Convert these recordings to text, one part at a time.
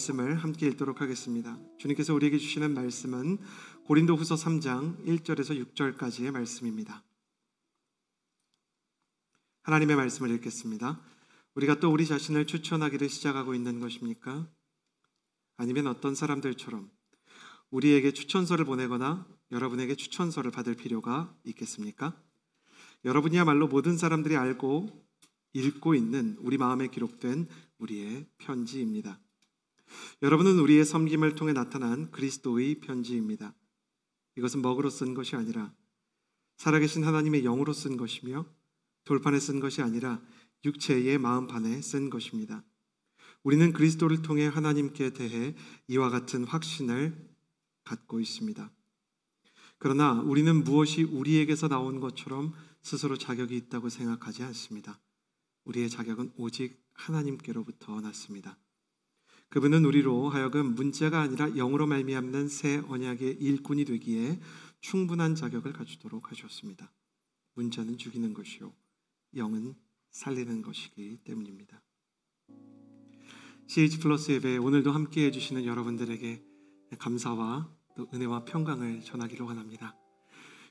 말씀을 함께 읽도록 하겠습니다. 주님께서 우리에게 주시는 말씀은 고린도후서 3장 1절에서 6절까지의 말씀입니다. 하나님의 말씀을 읽겠습니다. 우리가 또 우리 자신을 추천하기를 시작하고 있는 것입니까? 아니면 어떤 사람들처럼 우리에게 추천서를 보내거나 여러분에게 추천서를 받을 필요가 있겠습니까? 여러분이야말로 모든 사람들이 알고 읽고 있는 우리 마음에 기록된 우리의 편지입니다. 여러분은 우리의 섬김을 통해 나타난 그리스도의 편지입니다. 이것은 먹으로 쓴 것이 아니라 살아계신 하나님의 영으로 쓴 것이며 돌판에 쓴 것이 아니라 육체의 마음판에 쓴 것입니다. 우리는 그리스도를 통해 하나님께 대해 이와 같은 확신을 갖고 있습니다. 그러나 우리는 무엇이 우리에게서 나온 것처럼 스스로 자격이 있다고 생각하지 않습니다. 우리의 자격은 오직 하나님께로부터 났습니다. 그분은 우리로 하여금 문자가 아니라 영으로 말미암는 새 언약의 일꾼이 되기에 충분한 자격을 갖추도록 하셨습니다. 문자는 죽이는 것이요 영은 살리는 것이기 때문입니다. CH 플러스 예배 오늘도 함께 해주시는 여러분들에게 감사와 또 은혜와 평강을 전하기로 원합니다.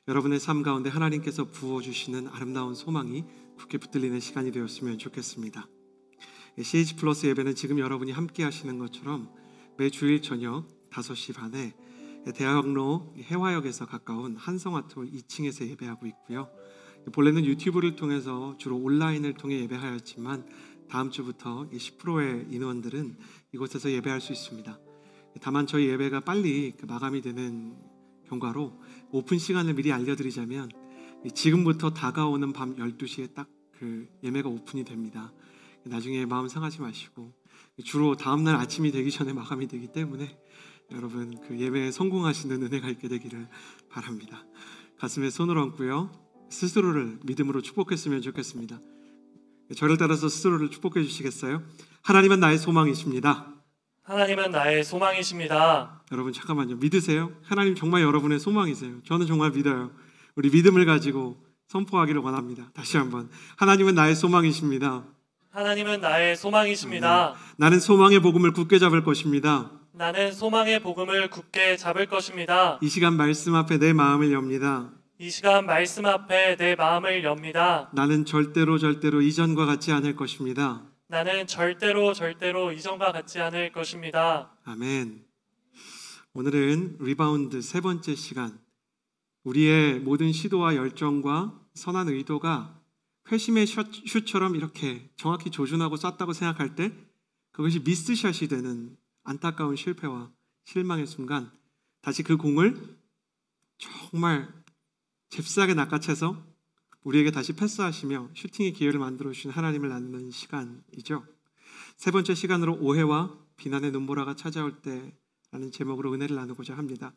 여러분의 삶 가운데 하나님께서 부어주시는 아름다운 소망이 굳게 붙들리는 시간이 되었으면 좋겠습니다. CH 플러스 예배는 지금 여러분이 함께 하시는 것처럼 매 주일 저녁 5시 반에 대학로 해화역에서 가까운 한성아트홀 2층에서 예배하고 있고요. 본래는 유튜브를 통해서 주로 온라인을 통해 예배하였지만 다음 주부터 10%의 인원들은 이곳에서 예배할 수 있습니다. 다만 저희 예배가 빨리 그 마감이 되는 경과로 오픈 시간을 미리 알려드리자면 지금부터 다가오는 밤 12시에 딱그 예배가 오픈이 됩니다. 나중에 마음 상하지 마시고 주로 다음날 아침이 되기 전에 마감이 되기 때문에 여러분 그 예배에 성공하시는 은혜가 있게 되기를 바랍니다. 가슴에 손을 얹고요. 스스로를 믿음으로 축복했으면 좋겠습니다. 저를 따라서 스스로를 축복해 주시겠어요? 하나님은 나의 소망이십니다. 하나님은 나의 소망이십니다. 여러분 잠깐만요. 믿으세요? 하나님 정말 여러분의 소망이세요. 저는 정말 믿어요. 우리 믿음을 가지고 선포하기를 원합니다. 다시 한번 하나님은 나의 소망이십니다. 하나님은 나의 소망이십니다. 네. 나는 소망의 복음을 굳게 잡을 것입니다. 나는 소망의 복음을 굳게 잡을 것입니다. 이 시간 말씀 앞에 내 마음을 엽니다. 이 시간 말씀 앞에 내 마음을 엽니다. 나는 절대로 절대로 이전과 같지 않을 것입니다. 나는 절대로 절대로 이전과 같지 않을 것입니다. 아멘. 오늘은 리바운드 세 번째 시간. 우리의 모든 시도와 열정과 선한 의도가 회심의 슛처럼 이렇게 정확히 조준하고 쐈다고 생각할 때 그것이 미스샷이 되는 안타까운 실패와 실망의 순간 다시 그 공을 정말 잽싸게 낚아채서 우리에게 다시 패스하시며 슈팅의 기회를 만들어 주신 하나님을 낳는 시간이죠. 세 번째 시간으로 오해와 비난의 눈보라가 찾아올 때라는 제목으로 은혜를 나누고자 합니다.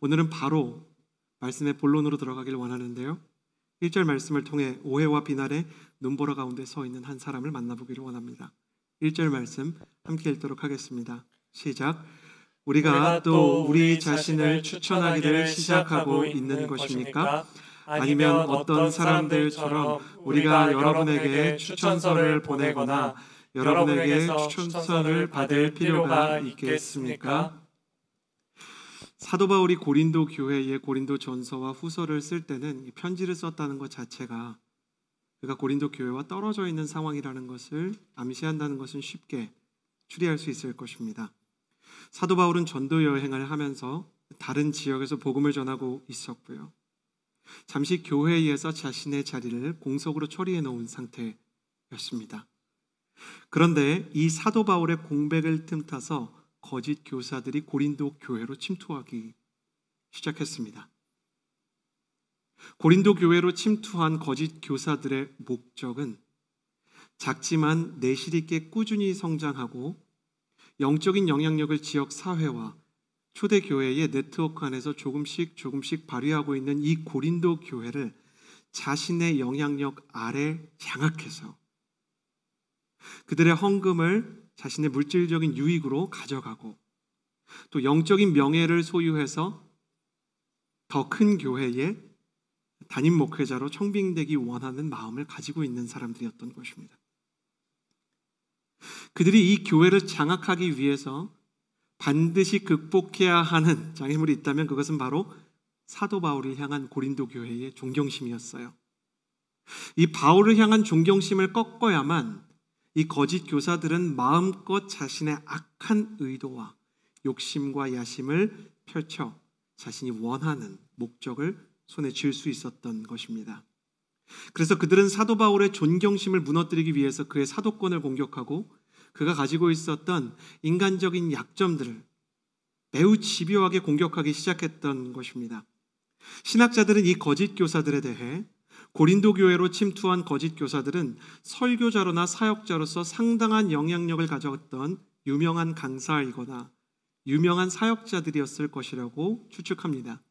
오늘은 바로 말씀의 본론으로 들어가길 원하는데요. 1절 말씀을 통해 오해와 비난의 눈보라 가운데 서 있는 한 사람을 만나보기를 원합니다. 1절 말씀 함께 읽도록 하겠습니다. 시작. 우리가, 우리가 또 우리 자신을 추천하기를 시작하고 있는 것입니까? 아니면 어떤 사람들처럼 우리가 여러분에게 추천서를 보내거나 여러분에게 추천서를 받을 필요가 있겠습니까? 사도 바울이 고린도 교회에 고린도 전서와 후서를 쓸 때는 편지를 썼다는 것 자체가 그가 고린도 교회와 떨어져 있는 상황이라는 것을 암시한다는 것은 쉽게 추리할 수 있을 것입니다. 사도 바울은 전도 여행을 하면서 다른 지역에서 복음을 전하고 있었고요. 잠시 교회에서 자신의 자리를 공석으로 처리해 놓은 상태였습니다. 그런데 이 사도 바울의 공백을 틈타서 거짓 교사들이 고린도 교회로 침투하기 시작했습니다. 고린도 교회로 침투한 거짓 교사들의 목적은 작지만 내실 있게 꾸준히 성장하고 영적인 영향력을 지역 사회와 초대 교회의 네트워크 안에서 조금씩 조금씩 발휘하고 있는 이 고린도 교회를 자신의 영향력 아래 장악해서 그들의 헌금을 자신의 물질적인 유익으로 가져가고 또 영적인 명예를 소유해서 더 큰 교회에 담임 목회자로 청빙되기 원하는 마음을 가지고 있는 사람들이었던 것입니다. 그들이 이 교회를 장악하기 위해서 반드시 극복해야 하는 장애물이 있다면 그것은 바로 사도 바울을 향한 고린도 교회의 존경심이었어요. 이 바울을 향한 존경심을 꺾어야만 이 거짓 교사들은 마음껏 자신의 악한 의도와 욕심과 야심을 펼쳐 자신이 원하는 목적을 손에 쥘 수 있었던 것입니다. 그래서 그들은 사도 바울의 존경심을 무너뜨리기 위해서 그의 사도권을 공격하고 그가 가지고 있었던 인간적인 약점들을 매우 집요하게 공격하기 시작했던 것입니다. 신학자들은 이 거짓 교사들에 대해 고린도 교회로 침투한 거짓 교사들은 설교자로나 사역자로서 상당한 영향력을 가져왔던 유명한 강사이거나 유명한 사역자들이었을 것이라고 추측합니다.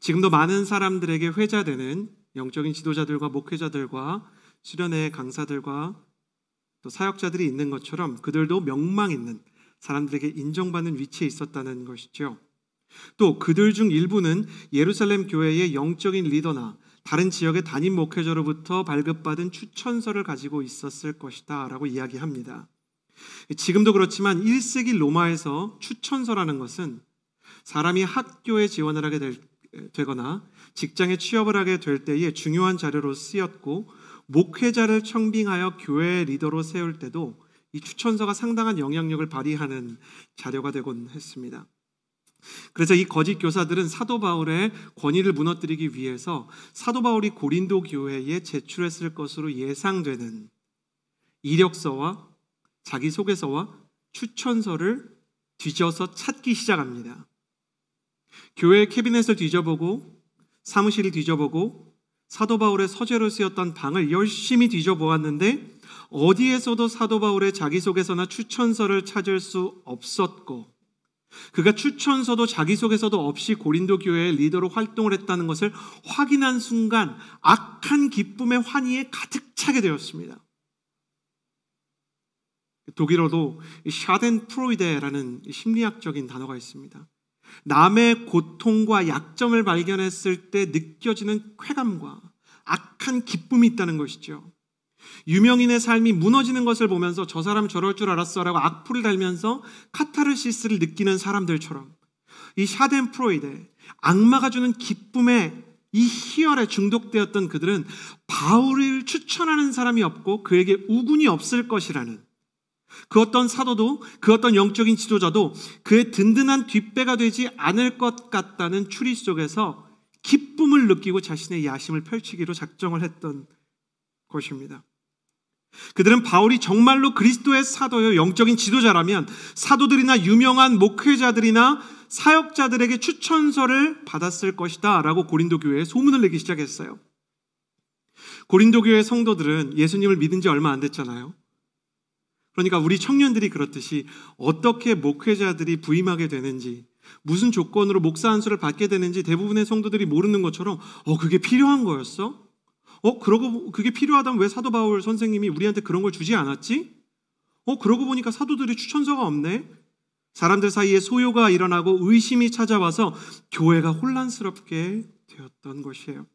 지금도 많은 사람들에게 회자되는 영적인 지도자들과 목회자들과 수련회 강사들과 또 사역자들이 있는 것처럼 그들도 명망 있는 사람들에게 인정받는 위치에 있었다는 것이죠. 또 그들 중 일부는 예루살렘 교회의 영적인 리더나 다른 지역의 단임 목회자로부터 발급받은 추천서를 가지고 있었을 것이다라고 이야기합니다. 지금도 그렇지만 1세기 로마에서 추천서라는 것은 사람이 학교에 지원을 하게 될, 되거나 직장에 취업을 하게 될 때에 중요한 자료로 쓰였고 목회자를 청빙하여 교회 리더로 세울 때도 이 추천서가 상당한 영향력을 발휘하는 자료가 되곤 했습니다. 그래서 이 거짓 교사들은 사도 바울의 권위를 무너뜨리기 위해서 사도 바울이 고린도 교회에 제출했을 것으로 예상되는 이력서와 자기소개서와 추천서를 뒤져서 찾기 시작합니다. 교회 캐비넷을 뒤져보고 사무실을 뒤져보고 사도 바울의 서재로 쓰였던 방을 열심히 뒤져보았는데 어디에서도 사도 바울의 자기소개서나 추천서를 찾을 수 없었고 그가 추천서도 자기소개서도 없이 고린도 교회의 리더로 활동을 했다는 것을 확인한 순간 악한 기쁨의 환희에 가득 차게 되었습니다. 독일어도 샤덴 프로이데라는 심리학적인 단어가 있습니다. 남의 고통과 약점을 발견했을 때 느껴지는 쾌감과 악한 기쁨이 있다는 것이죠. 유명인의 삶이 무너지는 것을 보면서 저 사람 저럴 줄 알았어라고 악플을 달면서 카타르시스를 느끼는 사람들처럼 이 샤덴 프로이드 악마가 주는 기쁨에 이 희열에 중독되었던 그들은 바울을 추천하는 사람이 없고 그에게 우군이 없을 것이라는 그 어떤 사도도 그 어떤 영적인 지도자도 그의 든든한 뒷배가 되지 않을 것 같다는 추리 속에서 기쁨을 느끼고 자신의 야심을 펼치기로 작정을 했던 것입니다. 그들은 바울이 정말로 그리스도의 사도여 영적인 지도자라면 사도들이나 유명한 목회자들이나 사역자들에게 추천서를 받았을 것이다 라고 고린도 교회에 소문을 내기 시작했어요. 고린도 교회 성도들은 예수님을 믿은 지 얼마 안 됐잖아요. 그러니까 우리 청년들이 그렇듯이 어떻게 목회자들이 부임하게 되는지 무슨 조건으로 목사 한수를 받게 되는지 대부분의 성도들이 모르는 것처럼 어 그게 필요한 거였어? 어, 그러고 그게 필요하다면 왜 사도 바울 선생님이 우리한테 그런 걸 주지 않았지? 어, 그러고 보니까 사도들이 추천서가 없네. 사람들 사이에 소요가 일어나고 의심이 찾아와서 교회가 혼란스럽게 되었던 것이에요.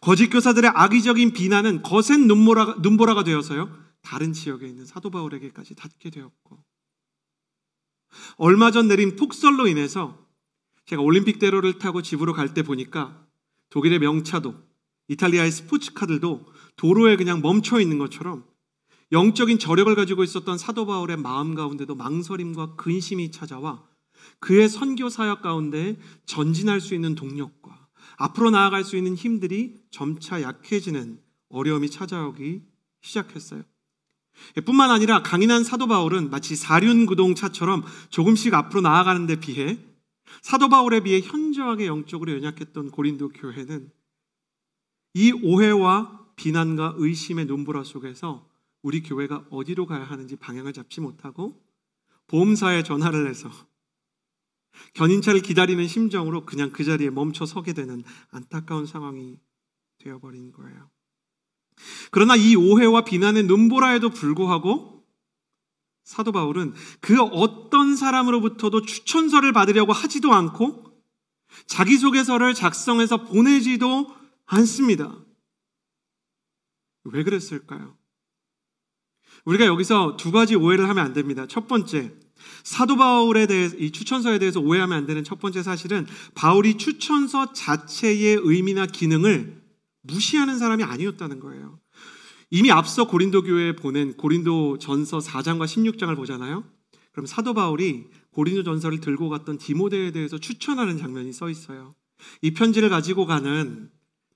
거짓 교사들의 악의적인 비난은 거센 눈보라 눈보라가 되어서요. 다른 지역에 있는 사도 바울에게까지 닿게 되었고 얼마 전 내린 폭설로 인해서 제가 올림픽대로를 타고 집으로 갈 때 보니까 독일의 명차도 이탈리아의 스포츠카들도 도로에 그냥 멈춰 있는 것처럼 영적인 저력을 가지고 있었던 사도 바울의 마음 가운데도 망설임과 근심이 찾아와 그의 선교 사역 가운데 전진할 수 있는 동력과 앞으로 나아갈 수 있는 힘들이 점차 약해지는 어려움이 찾아오기 시작했어요. 뿐만 아니라 강인한 사도 바울은 마치 사륜구동차처럼 조금씩 앞으로 나아가는 데 비해 사도 바울에 비해 현저하게 영적으로 연약했던 고린도 교회는 이 오해와 비난과 의심의 눈보라 속에서 우리 교회가 어디로 가야 하는지 방향을 잡지 못하고 보험사에 전화를 해서 견인차를 기다리는 심정으로 그냥 그 자리에 멈춰 서게 되는 안타까운 상황이 되어버린 거예요. 그러나 이 오해와 비난의 눈보라에도 불구하고 사도 바울은 그 어떤 사람으로부터도 추천서를 받으려고 하지도 않고 자기소개서를 작성해서 보내지도 않습니다. 왜 그랬을까요? 우리가 여기서 두 가지 오해를 하면 안 됩니다. 첫 번째, 사도 바울에 대해 이 추천서에 대해서 오해하면 안 되는 첫 번째 사실은 바울이 추천서 자체의 의미나 기능을 무시하는 사람이 아니었다는 거예요. 이미 앞서 고린도 교회에 보낸 고린도 전서 4장과 16장을 보잖아요. 그럼 사도 바울이 고린도 전서를 들고 갔던 디모데에 대해서 추천하는 장면이 써 있어요. 이 편지를 가지고 가는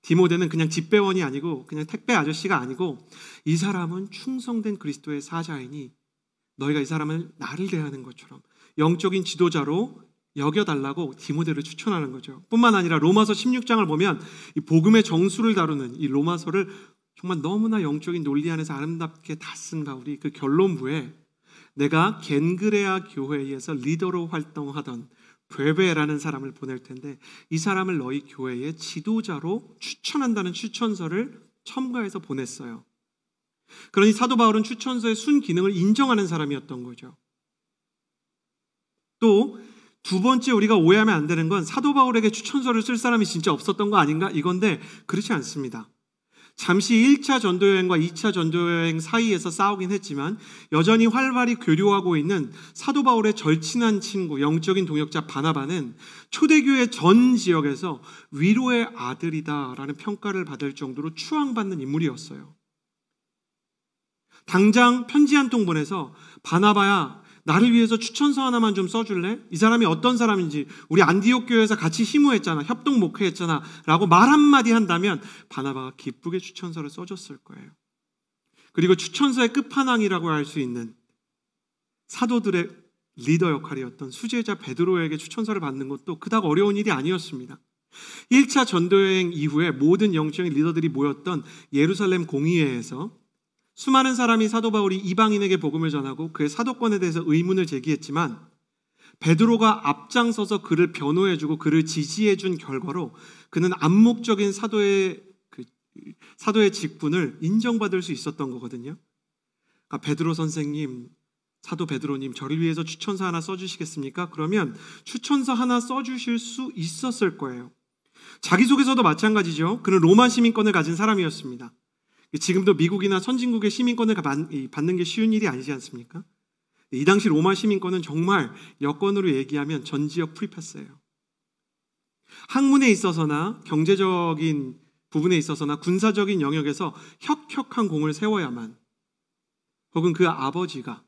디모데는 그냥 집배원이 아니고 그냥 택배 아저씨가 아니고 이 사람은 충성된 그리스도의 사자이니 너희가 이 사람을 나를 대하는 것처럼 영적인 지도자로 여겨달라고 디모데를 추천하는 거죠. 뿐만 아니라 로마서 16장을 보면 이 복음의 정수를 다루는 이 로마서를 정말 너무나 영적인 논리 안에서 아름답게 다 쓴바우리그 결론부에 내가 겐그레아 교회에서 리더로 활동하던 베베라는 사람을 보낼 텐데 이 사람을 너희 교회의 지도자로 추천한다는 추천서를 첨가해서 보냈어요. 그러니 사도 바울은 추천서의 순 기능을 인정하는 사람이었던 거죠. 또 두 번째 우리가 오해하면 안 되는 건 사도 바울에게 추천서를 쓸 사람이 진짜 없었던 거 아닌가 이건데 그렇지 않습니다. 잠시 1차 전도여행과 2차 전도여행 사이에서 싸우긴 했지만 여전히 활발히 교류하고 있는 사도 바울의 절친한 친구, 영적인 동역자 바나바는 초대교회 전 지역에서 위로의 아들이다라는 평가를 받을 정도로 추앙받는 인물이었어요. 당장 편지 한 통 보내서 바나바야, 나를 위해서 추천서 하나만 좀 써줄래? 이 사람이 어떤 사람인지 우리 안디옥 교회에서 같이 희모했잖아, 협동 목회했잖아라고 말 한마디 한다면 바나바가 기쁘게 추천서를 써줬을 거예요. 그리고 추천서의 끝판왕이라고 할 수 있는 사도들의 리더 역할이었던 수제자 베드로에게 추천서를 받는 것도 그닥 어려운 일이 아니었습니다. 1차 전도여행 이후에 모든 영적인 리더들이 모였던 예루살렘 공의회에서 수많은 사람이 사도 바울이 이방인에게 복음을 전하고 그의 사도권에 대해서 의문을 제기했지만 베드로가 앞장서서 그를 변호해주고 그를 지지해준 결과로 그는 암묵적인 사도의 그 사도의 직분을 인정받을 수 있었던 거거든요. 그러니까 베드로 선생님, 사도 베드로님, 저를 위해서 추천서 하나 써주시겠습니까? 그러면 추천서 하나 써주실 수 있었을 거예요. 자기소개서도 마찬가지죠. 그는 로마 시민권을 가진 사람이었습니다. 지금도 미국이나 선진국의 시민권을 받는 게 쉬운 일이 아니지 않습니까? 이 당시 로마 시민권은 정말 여권으로 얘기하면 전 지역 프리패스예요. 학문에 있어서나 경제적인 부분에 있어서나 군사적인 영역에서 혁혁한 공을 세워야만 혹은 그 아버지가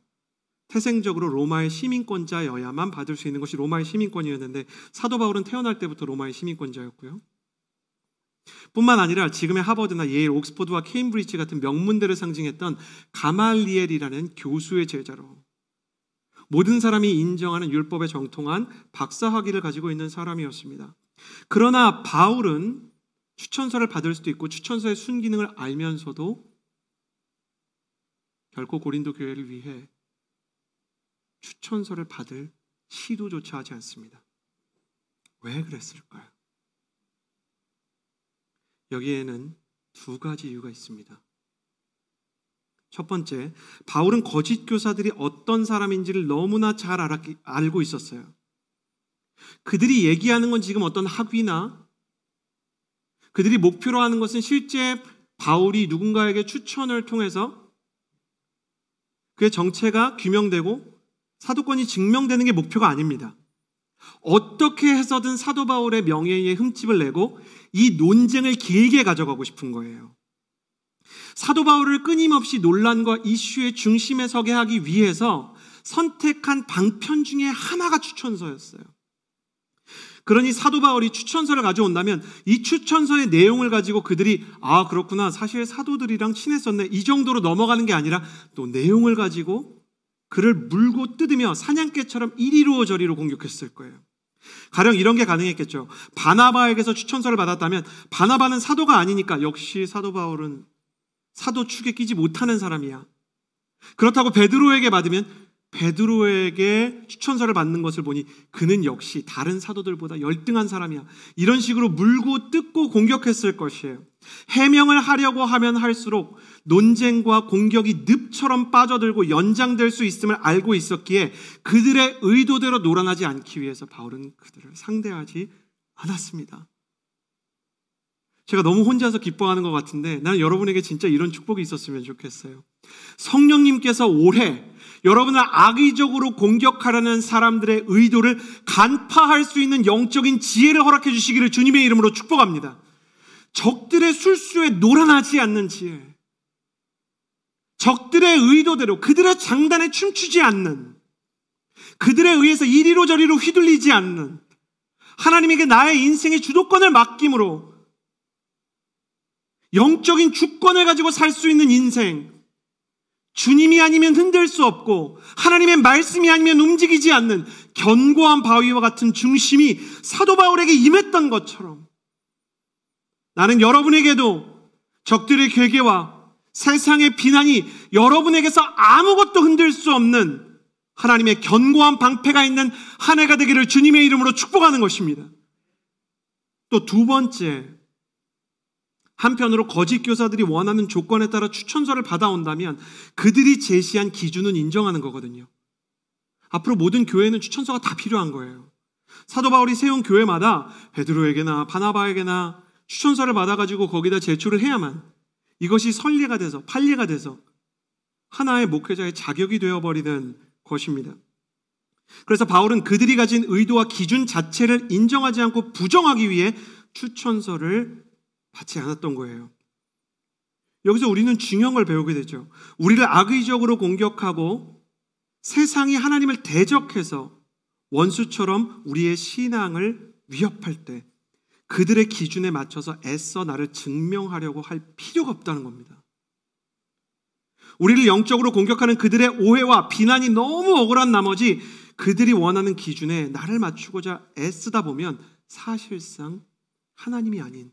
태생적으로 로마의 시민권자여야만 받을 수 있는 것이 로마의 시민권이었는데 사도 바울은 태어날 때부터 로마의 시민권자였고요. 뿐만 아니라 지금의 하버드나 예일, 옥스퍼드와 케임브리지 같은 명문대를 상징했던 가말리엘이라는 교수의 제자로 모든 사람이 인정하는 율법에 정통한 박사 학위를 가지고 있는 사람이었습니다. 그러나 바울은 추천서를 받을 수도 있고 추천서의 순기능을 알면서도 결코 고린도 교회를 위해 추천서를 받을 시도조차 하지 않습니다. 왜 그랬을까요? 여기에는 두 가지 이유가 있습니다. 첫 번째, 바울은 거짓 교사들이 어떤 사람인지를 너무나 잘 알았기, 알고 있었어요. 그들이 얘기하는 건 지금 어떤 학위나 그들이 목표로 하는 것은 실제 바울이 누군가에게 추천을 통해서 그의 정체가 규명되고 사도권이 증명되는 게 목표가 아닙니다. 어떻게 해서든 사도 바울의 명예에 흠집을 내고 이 논쟁을 길게 가져가고 싶은 거예요. 사도 바울을 끊임없이 논란과 이슈의 중심에 서게 하기 위해서 선택한 방편 중에 하나가 추천서였어요. 그러니 사도 바울이 추천서를 가져온다면 이 추천서의 내용을 가지고 그들이 아 그렇구나 사실 사도들이랑 친했었네 이 정도로 넘어가는 게 아니라 또 내용을 가지고 그를 물고 뜯으며 사냥개처럼 이리로 저리로 공격했을 거예요. 가령 이런 게 가능했겠죠. 바나바에게서 추천서를 받았다면 바나바는 사도가 아니니까 역시 사도 바울은 사도 축에 끼지 못하는 사람이야. 그렇다고 베드로에게 받으면 베드로에게 추천서를 받는 것을 보니 그는 역시 다른 사도들보다 열등한 사람이야. 이런 식으로 물고 뜯고 공격했을 것이에요. 해명을 하려고 하면 할수록 논쟁과 공격이 늪처럼 빠져들고 연장될 수 있음을 알고 있었기에 그들의 의도대로 놀아나지 않기 위해서 바울은 그들을 상대하지 않았습니다. 제가 너무 혼자서 기뻐하는 것 같은데 나는 여러분에게 진짜 이런 축복이 있었으면 좋겠어요. 성령님께서 올해 여러분을 악의적으로 공격하려는 사람들의 의도를 간파할 수 있는 영적인 지혜를 허락해 주시기를 주님의 이름으로 축복합니다. 적들의 술수에 놀아나지 않는 지혜. 적들의 의도대로 그들의 장단에 춤추지 않는 그들에 의해서 이리로 저리로 휘둘리지 않는 하나님에게 나의 인생의 주도권을 맡김으로 영적인 주권을 가지고 살 수 있는 인생 주님이 아니면 흔들 수 없고 하나님의 말씀이 아니면 움직이지 않는 견고한 바위와 같은 중심이 사도 바울에게 임했던 것처럼 나는 여러분에게도 적들의 괴계와 세상의 비난이 여러분에게서 아무것도 흔들 수 없는 하나님의 견고한 방패가 있는 한 해가 되기를 주님의 이름으로 축복하는 것입니다. 또 두 번째, 한편으로 거짓 교사들이 원하는 조건에 따라 추천서를 받아온다면 그들이 제시한 기준은 인정하는 거거든요. 앞으로 모든 교회는 추천서가 다 필요한 거예요. 사도 바울이 세운 교회마다 베드로에게나 바나바에게나 추천서를 받아가지고 거기다 제출을 해야만 이것이 선례가 돼서 판례가 돼서 하나의 목회자의 자격이 되어버리는 것입니다. 그래서 바울은 그들이 가진 의도와 기준 자체를 인정하지 않고 부정하기 위해 추천서를 받지 않았던 거예요. 여기서 우리는 중요한 걸 배우게 되죠. 우리를 악의적으로 공격하고 세상이 하나님을 대적해서 원수처럼 우리의 신앙을 위협할 때 그들의 기준에 맞춰서 애써 나를 증명하려고 할 필요가 없다는 겁니다. 우리를 영적으로 공격하는 그들의 오해와 비난이 너무 억울한 나머지 그들이 원하는 기준에 나를 맞추고자 애쓰다 보면 사실상 하나님이 아닌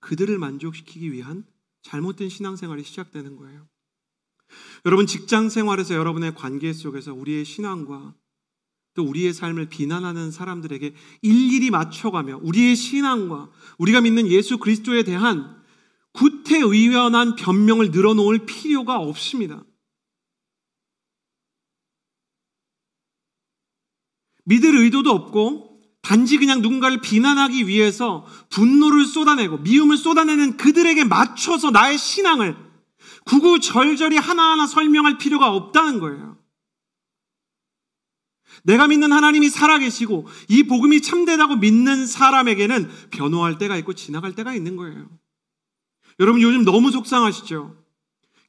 그들을 만족시키기 위한 잘못된 신앙생활이 시작되는 거예요. 여러분 직장 생활에서 여러분의 관계 속에서 우리의 신앙과 또 우리의 삶을 비난하는 사람들에게 일일이 맞춰가며 우리의 신앙과 우리가 믿는 예수 그리스도에 대한 구태의연한 변명을 늘어놓을 필요가 없습니다. 믿을 의도도 없고 단지 그냥 누군가를 비난하기 위해서 분노를 쏟아내고 미움을 쏟아내는 그들에게 맞춰서 나의 신앙을 구구절절히 하나하나 설명할 필요가 없다는 거예요. 내가 믿는 하나님이 살아계시고 이 복음이 참되다고 믿는 사람에게는 변호할 때가 있고 지나갈 때가 있는 거예요. 여러분 요즘 너무 속상하시죠?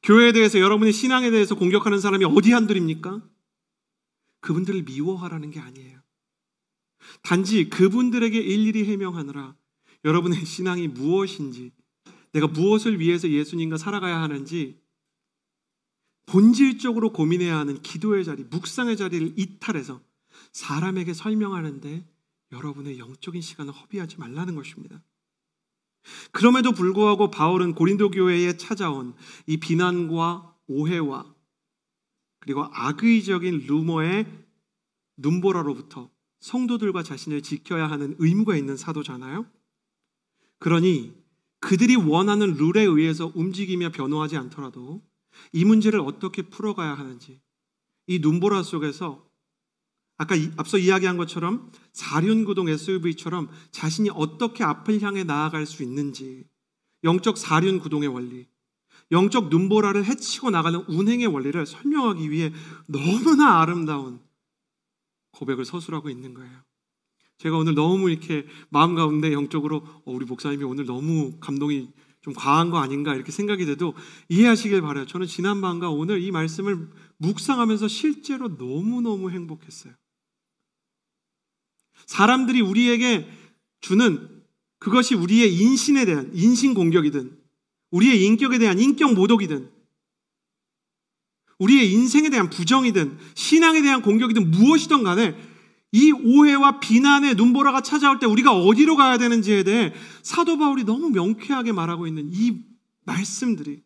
교회에 대해서 여러분의 신앙에 대해서 공격하는 사람이 어디 한둘입니까? 그분들을 미워하라는 게 아니에요. 단지 그분들에게 일일이 해명하느라 여러분의 신앙이 무엇인지, 내가 무엇을 위해서 예수님과 살아가야 하는지 본질적으로 고민해야 하는 기도의 자리, 묵상의 자리를 이탈해서 사람에게 설명하는데 여러분의 영적인 시간을 허비하지 말라는 것입니다. 그럼에도 불구하고 바울은 고린도 교회에 찾아온 이 비난과 오해와 그리고 악의적인 루머의 눈보라로부터 성도들과 자신을 지켜야 하는 의무가 있는 사도잖아요. 그러니 그들이 원하는 룰에 의해서 움직이며 변호하지 않더라도 이 문제를 어떻게 풀어가야 하는지 이 눈보라 속에서 아까 이, 앞서 이야기한 것처럼 사륜구동 SUV처럼 자신이 어떻게 앞을 향해 나아갈 수 있는지 영적 사륜구동의 원리, 영적 눈보라를 헤치고 나가는 운행의 원리를 설명하기 위해 너무나 아름다운 고백을 서술하고 있는 거예요. 제가 오늘 너무 이렇게 마음 가운데 영적으로 어, 우리 목사님이 오늘 너무 감동이 좀 과한 거 아닌가 이렇게 생각이 돼도 이해하시길 바라요. 저는 지난 밤과 오늘 이 말씀을 묵상하면서 실제로 너무너무 행복했어요. 사람들이 우리에게 주는 그것이 우리의 인신에 대한 인신 공격이든 우리의 인격에 대한 인격 모독이든 우리의 인생에 대한 부정이든 신앙에 대한 공격이든 무엇이든 간에 이 오해와 비난의 눈보라가 찾아올 때 우리가 어디로 가야 되는지에 대해 사도 바울이 너무 명쾌하게 말하고 있는 이 말씀들이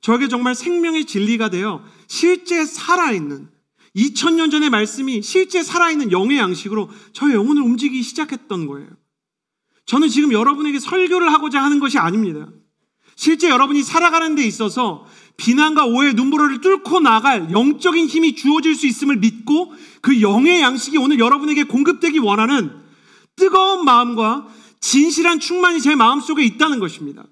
저에게 정말 생명의 진리가 되어 실제 살아있는 2000년 전의 말씀이 실제 살아있는 영의 양식으로 저의 영혼을 움직이기 시작했던 거예요. 저는 지금 여러분에게 설교를 하고자 하는 것이 아닙니다. 실제 여러분이 살아가는 데 있어서 비난과 오해의 눈보라를 뚫고 나갈 영적인 힘이 주어질 수 있음을 믿고 그 영의 양식이 오늘 여러분에게 공급되기 원하는 뜨거운 마음과 진실한 충만이 제 마음속에 있다는 것입니다.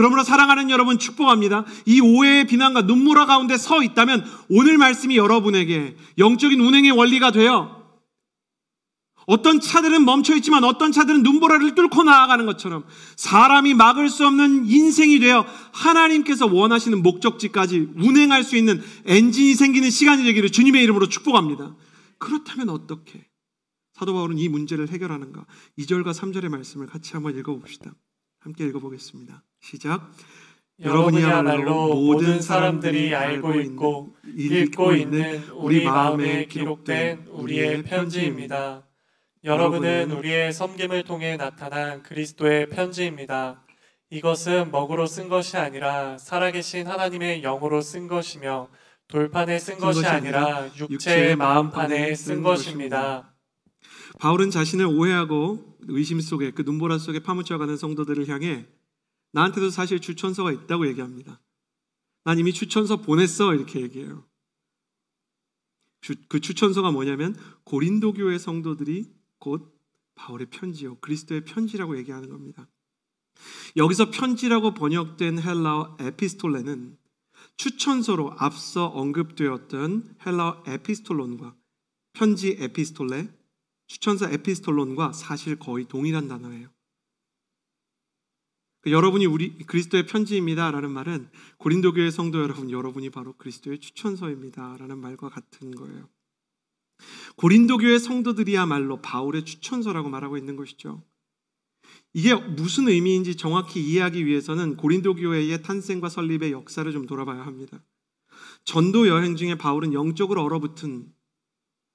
그러므로 사랑하는 여러분 축복합니다. 이 오해의 비난과 눈물화 가운데 서 있다면 오늘 말씀이 여러분에게 영적인 운행의 원리가 되어 어떤 차들은 멈춰 있지만 어떤 차들은 눈보라를 뚫고 나아가는 것처럼 사람이 막을 수 없는 인생이 되어 하나님께서 원하시는 목적지까지 운행할 수 있는 엔진이 생기는 시간이 되기를 주님의 이름으로 축복합니다. 그렇다면 어떻게? 사도 바울은 이 문제를 해결하는가? 2절과 3절의 말씀을 같이 한번 읽어봅시다. 함께 읽어보겠습니다. 시작. 여러분이야말로 모든 사람들이 알고 있고 읽고 있는 우리 마음에 기록된 우리의 편지입니다. 여러분은 우리의 섬김을 통해 나타난 그리스도의 편지입니다. 이것은 먹으로 쓴 것이 아니라 살아계신 하나님의 영으로 쓴 것이며 돌판에 쓴, 쓴 것이 아니라 육체의 마음판에 쓴 것입니다. 바울은 자신을 오해하고 의심 속에 그 눈보라 속에 파묻혀가는 성도들을 향해 나한테도 사실 추천서가 있다고 얘기합니다. 난 이미 추천서 보냈어 이렇게 얘기해요. 그 추천서가 뭐냐면 고린도 교회 성도들이 곧 바울의 편지요 그리스도의 편지라고 얘기하는 겁니다. 여기서 편지라고 번역된 헬라어 에피스톨레는 추천서로 앞서 언급되었던 헬라어 에피스톨론과 편지 에피스톨레, 추천서 에피스톨론과 사실 거의 동일한 단어예요. 그 여러분이 우리 그리스도의 편지입니다라는 말은 고린도 교회 성도 여러분 여러분이 바로 그리스도의 추천서입니다라는 말과 같은 거예요. 고린도 교회 성도들이야말로 바울의 추천서라고 말하고 있는 것이죠. 이게 무슨 의미인지 정확히 이해하기 위해서는 고린도 교회의 탄생과 설립의 역사를 좀 돌아봐야 합니다. 전도 여행 중에 바울은 영적으로 얼어붙은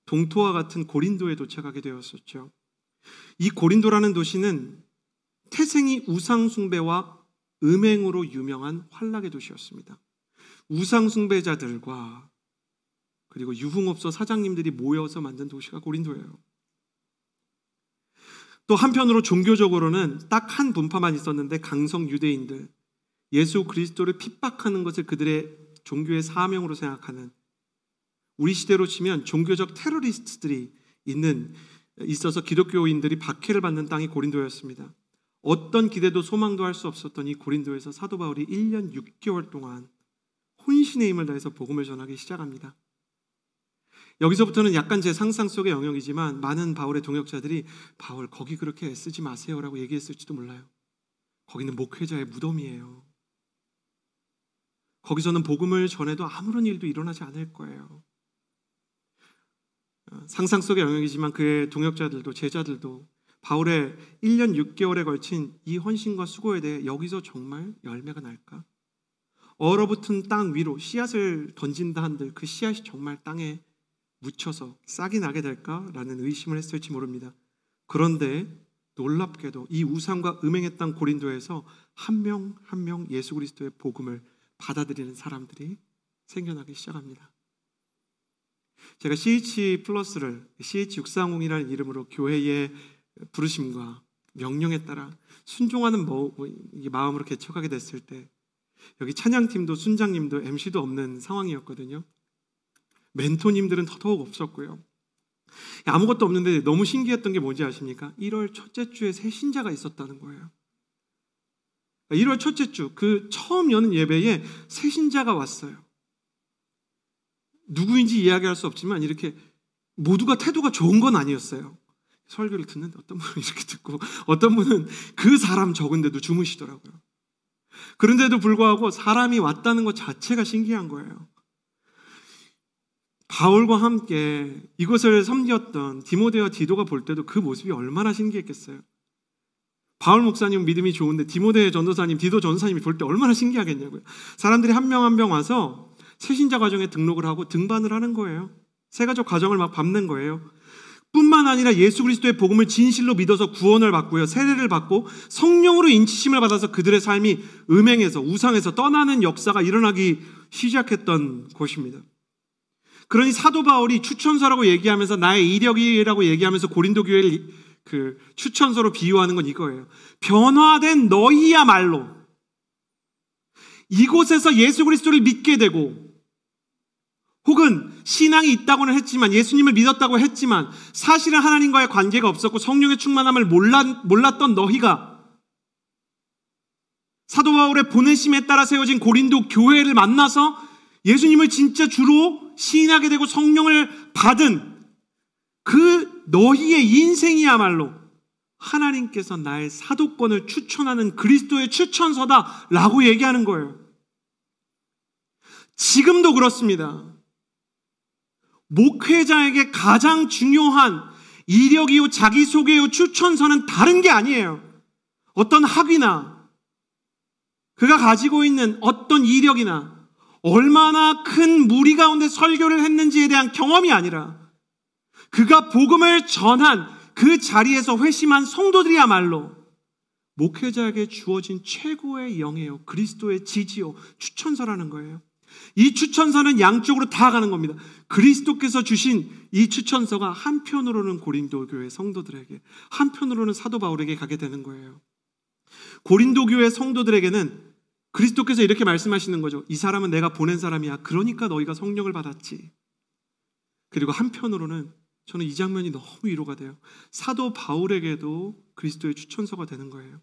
동토와 같은 고린도에 도착하게 되었었죠. 이 고린도라는 도시는 태생이 우상숭배와 음행으로 유명한 환락의 도시였습니다. 우상숭배자들과 그리고 유흥업소 사장님들이 모여서 만든 도시가 고린도예요. 또 한편으로 종교적으로는 딱 한 분파만 있었는데 강성 유대인들, 예수 그리스도를 핍박하는 것을 그들의 종교의 사명으로 생각하는 우리 시대로 치면 종교적 테러리스트들이 있는 있어서 기독교인들이 박해를 받는 땅이 고린도였습니다. 어떤 기대도 소망도 할 수 없었던 이 고린도에서 사도 바울이 1년 6개월 동안 혼신의 힘을 다해서 복음을 전하기 시작합니다. 여기서부터는 약간 제 상상 속의 영역이지만 많은 바울의 동역자들이 바울 거기 그렇게 애쓰지 마세요라고 얘기했을지도 몰라요. 거기는 목회자의 무덤이에요. 거기서는 복음을 전해도 아무런 일도 일어나지 않을 거예요. 상상 속의 영역이지만 그의 동역자들도 제자들도 바울의 1년 6개월에 걸친 이 헌신과 수고에 대해 여기서 정말 열매가 날까? 얼어붙은 땅 위로 씨앗을 던진다 한들 그 씨앗이 정말 땅에 묻혀서 싹이 나게 될까라는 의심을 했을지 모릅니다. 그런데 놀랍게도 이 우상과 음행했던 고린도에서 한 명 한 명 예수 그리스도의 복음을 받아들이는 사람들이 생겨나기 시작합니다. 제가 CH 플러스를 CH 육상0이라는 이름으로 교회에 부르심과 명령에 따라 순종하는 뭐, 뭐, 마음으로 개척하게 됐을 때 여기 찬양팀도 순장님도 MC도 없는 상황이었거든요. 멘토님들은 더더욱 없었고요. 아무것도 없는데 너무 신기했던 게 뭔지 아십니까? 1월 첫째 주에 새 신자가 있었다는 거예요. 1월 첫째 주, 그 처음 여는 예배에 새 신자가 왔어요. 누구인지 이야기할 수 없지만 이렇게 모두가 태도가 좋은 건 아니었어요. 설교를 듣는데 어떤 분은 이렇게 듣고 어떤 분은 그 사람 적은데도 주무시더라고요. 그런데도 불구하고 사람이 왔다는 것 자체가 신기한 거예요. 바울과 함께 이곳을 섬겼던 디모데와 디도가 볼 때도 그 모습이 얼마나 신기했겠어요. 바울 목사님 믿음이 좋은데 디모데 전도사님, 디도 전도사님이 볼 때 얼마나 신기하겠냐고요. 사람들이 한 명 한 명 와서 새신자 과정에 등록을 하고 등반을 하는 거예요. 새가족 과정을 막 밟는 거예요. 뿐만 아니라 예수 그리스도의 복음을 진실로 믿어서 구원을 받고요. 세례를 받고 성령으로 인치심을 받아서 그들의 삶이 음행에서 우상에서 떠나는 역사가 일어나기 시작했던 곳입니다. 그러니 사도 바울이 추천서라고 얘기하면서 나의 이력이라고 얘기하면서 고린도 교회를 그 추천서로 비유하는 건 이거예요. 변화된 너희야말로 이곳에서 예수 그리스도를 믿게 되고 혹은 신앙이 있다고는 했지만 예수님을 믿었다고 했지만 사실은 하나님과의 관계가 없었고 성령의 충만함을 몰랐, 던 너희가 사도 바울의 보내심에 따라 세워진 고린도 교회를 만나서 예수님을 진짜 주로 시인하게 되고 성령을 받은 그 너희의 인생이야말로 하나님께서 나의 사도권을 추천하는 그리스도의 추천서다라고 얘기하는 거예요. 지금도 그렇습니다. 목회자에게 가장 중요한 이력이요, 자기소개요, 추천서는 다른 게 아니에요. 어떤 학위나 그가 가지고 있는 어떤 이력이나 얼마나 큰 무리 가운데 설교를 했는지에 대한 경험이 아니라 그가 복음을 전한 그 자리에서 회심한 성도들이야말로 목회자에게 주어진 최고의 영예요, 그리스도의 지지요, 추천서라는 거예요. 이 추천서는 양쪽으로 다 가는 겁니다. 그리스도께서 주신 이 추천서가 한편으로는 고린도 교회 성도들에게, 한편으로는 사도 바울에게 가게 되는 거예요. 고린도 교회 성도들에게는 그리스도께서 이렇게 말씀하시는 거죠. 이 사람은 내가 보낸 사람이야. 그러니까 너희가 성령을 받았지. 그리고 한편으로는 저는 이 장면이 너무 위로가 돼요. 사도 바울에게도 그리스도의 추천서가 되는 거예요.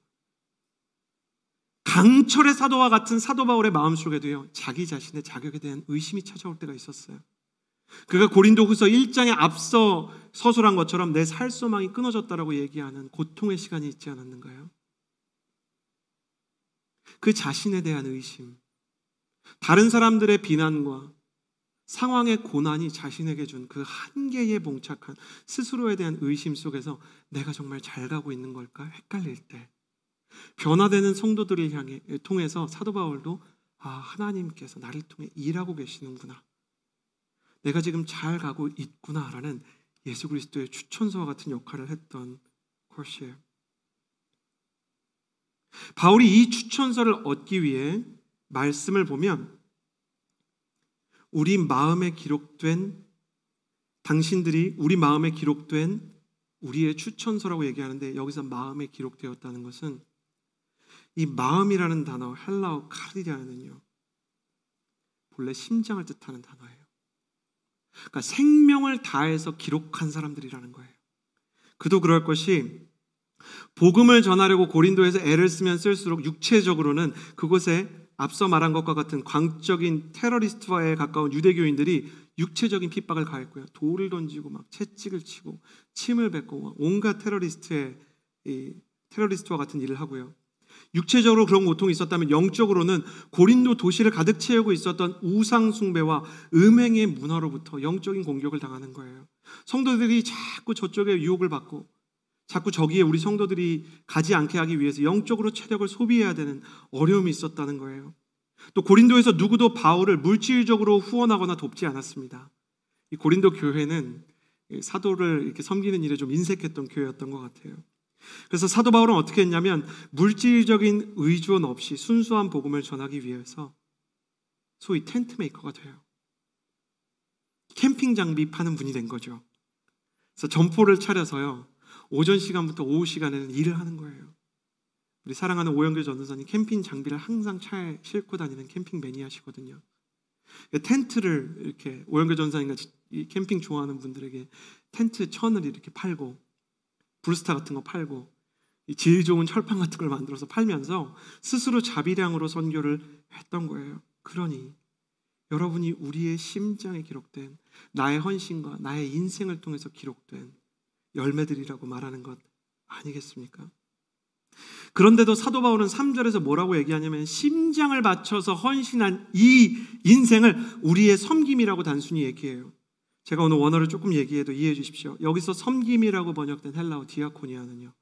강철의 사도와 같은 사도 바울의 마음속에도요. 자기 자신의 자격에 대한 의심이 찾아올 때가 있었어요. 그가 고린도후서 1장에 앞서 서술한 것처럼 내살 소망이 끊어졌다라고 얘기하는 고통의 시간이 있지 않았는가요? 그 자신에 대한 의심, 다른 사람들의 비난과 상황의 고난이 자신에게 준 그 한계에 봉착한 스스로에 대한 의심 속에서 내가 정말 잘 가고 있는 걸까 헷갈릴 때 변화되는 성도들을 향해 통해서 사도 바울도 아, 하나님께서 나를 통해 일하고 계시는구나. 내가 지금 잘 가고 있구나라는 예수 그리스도의 추천서와 같은 역할을 했던 것이에요. 바울이 이 추천서를 얻기 위해 말씀을 보면 우리 마음에 기록된 당신들이 우리 마음에 기록된 우리의 추천서라고 얘기하는데 여기서 마음에 기록되었다는 것은 이 마음이라는 단어 헬라어 카르디아는요 본래 심장을 뜻하는 단어예요. 그러니까 생명을 다해서 기록한 사람들이라는 거예요. 그도 그럴 것이 복음을 전하려고 고린도에서 애를 쓰면 쓸수록 육체적으로는 그곳에 앞서 말한 것과 같은 광적인 테러리스트와에 가까운 유대교인들이 육체적인 핍박을 가했고요. 돌을 던지고 막 채찍을 치고 침을 뱉고 온갖 테러리스트의 테러리스트와 같은 일을 하고요. 육체적으로 그런 고통이 있었다면 영적으로는 고린도 도시를 가득 채우고 있었던 우상 숭배와 음행의 문화로부터 영적인 공격을 당하는 거예요. 성도들이 자꾸 저쪽에 유혹을 받고 자꾸 저기에 우리 성도들이 가지 않게 하기 위해서 영적으로 체력을 소비해야 되는 어려움이 있었다는 거예요. 또 고린도에서 누구도 바울을 물질적으로 후원하거나 돕지 않았습니다. 이 고린도 교회는 사도를 이렇게 섬기는 일에 좀 인색했던 교회였던 것 같아요. 그래서 사도 바울은 어떻게 했냐면 물질적인 의존 없이 순수한 복음을 전하기 위해서 소위 텐트 메이커가 돼요. 캠핑 장비 파는 분이 된 거죠. 그래서 점포를 차려서요. 오전 시간부터 오후 시간에는 일을 하는 거예요. 우리 사랑하는 오영길 전도사님 캠핑 장비를 항상 차에 싣고 다니는 캠핑 매니아시거든요. 그 텐트를 이렇게 오영길 전사님과 캠핑 좋아하는 분들에게 텐트 천을 이렇게 팔고 블루스타 같은 거 팔고 제일 좋은 철판 같은 걸 만들어서 팔면서 스스로 자비량으로 선교를 했던 거예요. 그러니 여러분이 우리의 심장에 기록된 나의 헌신과 나의 인생을 통해서 기록된 열매들이라고 말하는 것 아니겠습니까? 그런데도 사도 바울은 3절에서 뭐라고 얘기하냐면 심장을 바쳐서 헌신한 이 인생을 우리의 섬김이라고 단순히 얘기해요. 제가 오늘 원어를 조금 얘기해도 이해해 주십시오. 여기서 섬김이라고 번역된 헬라어 디아코니아는요.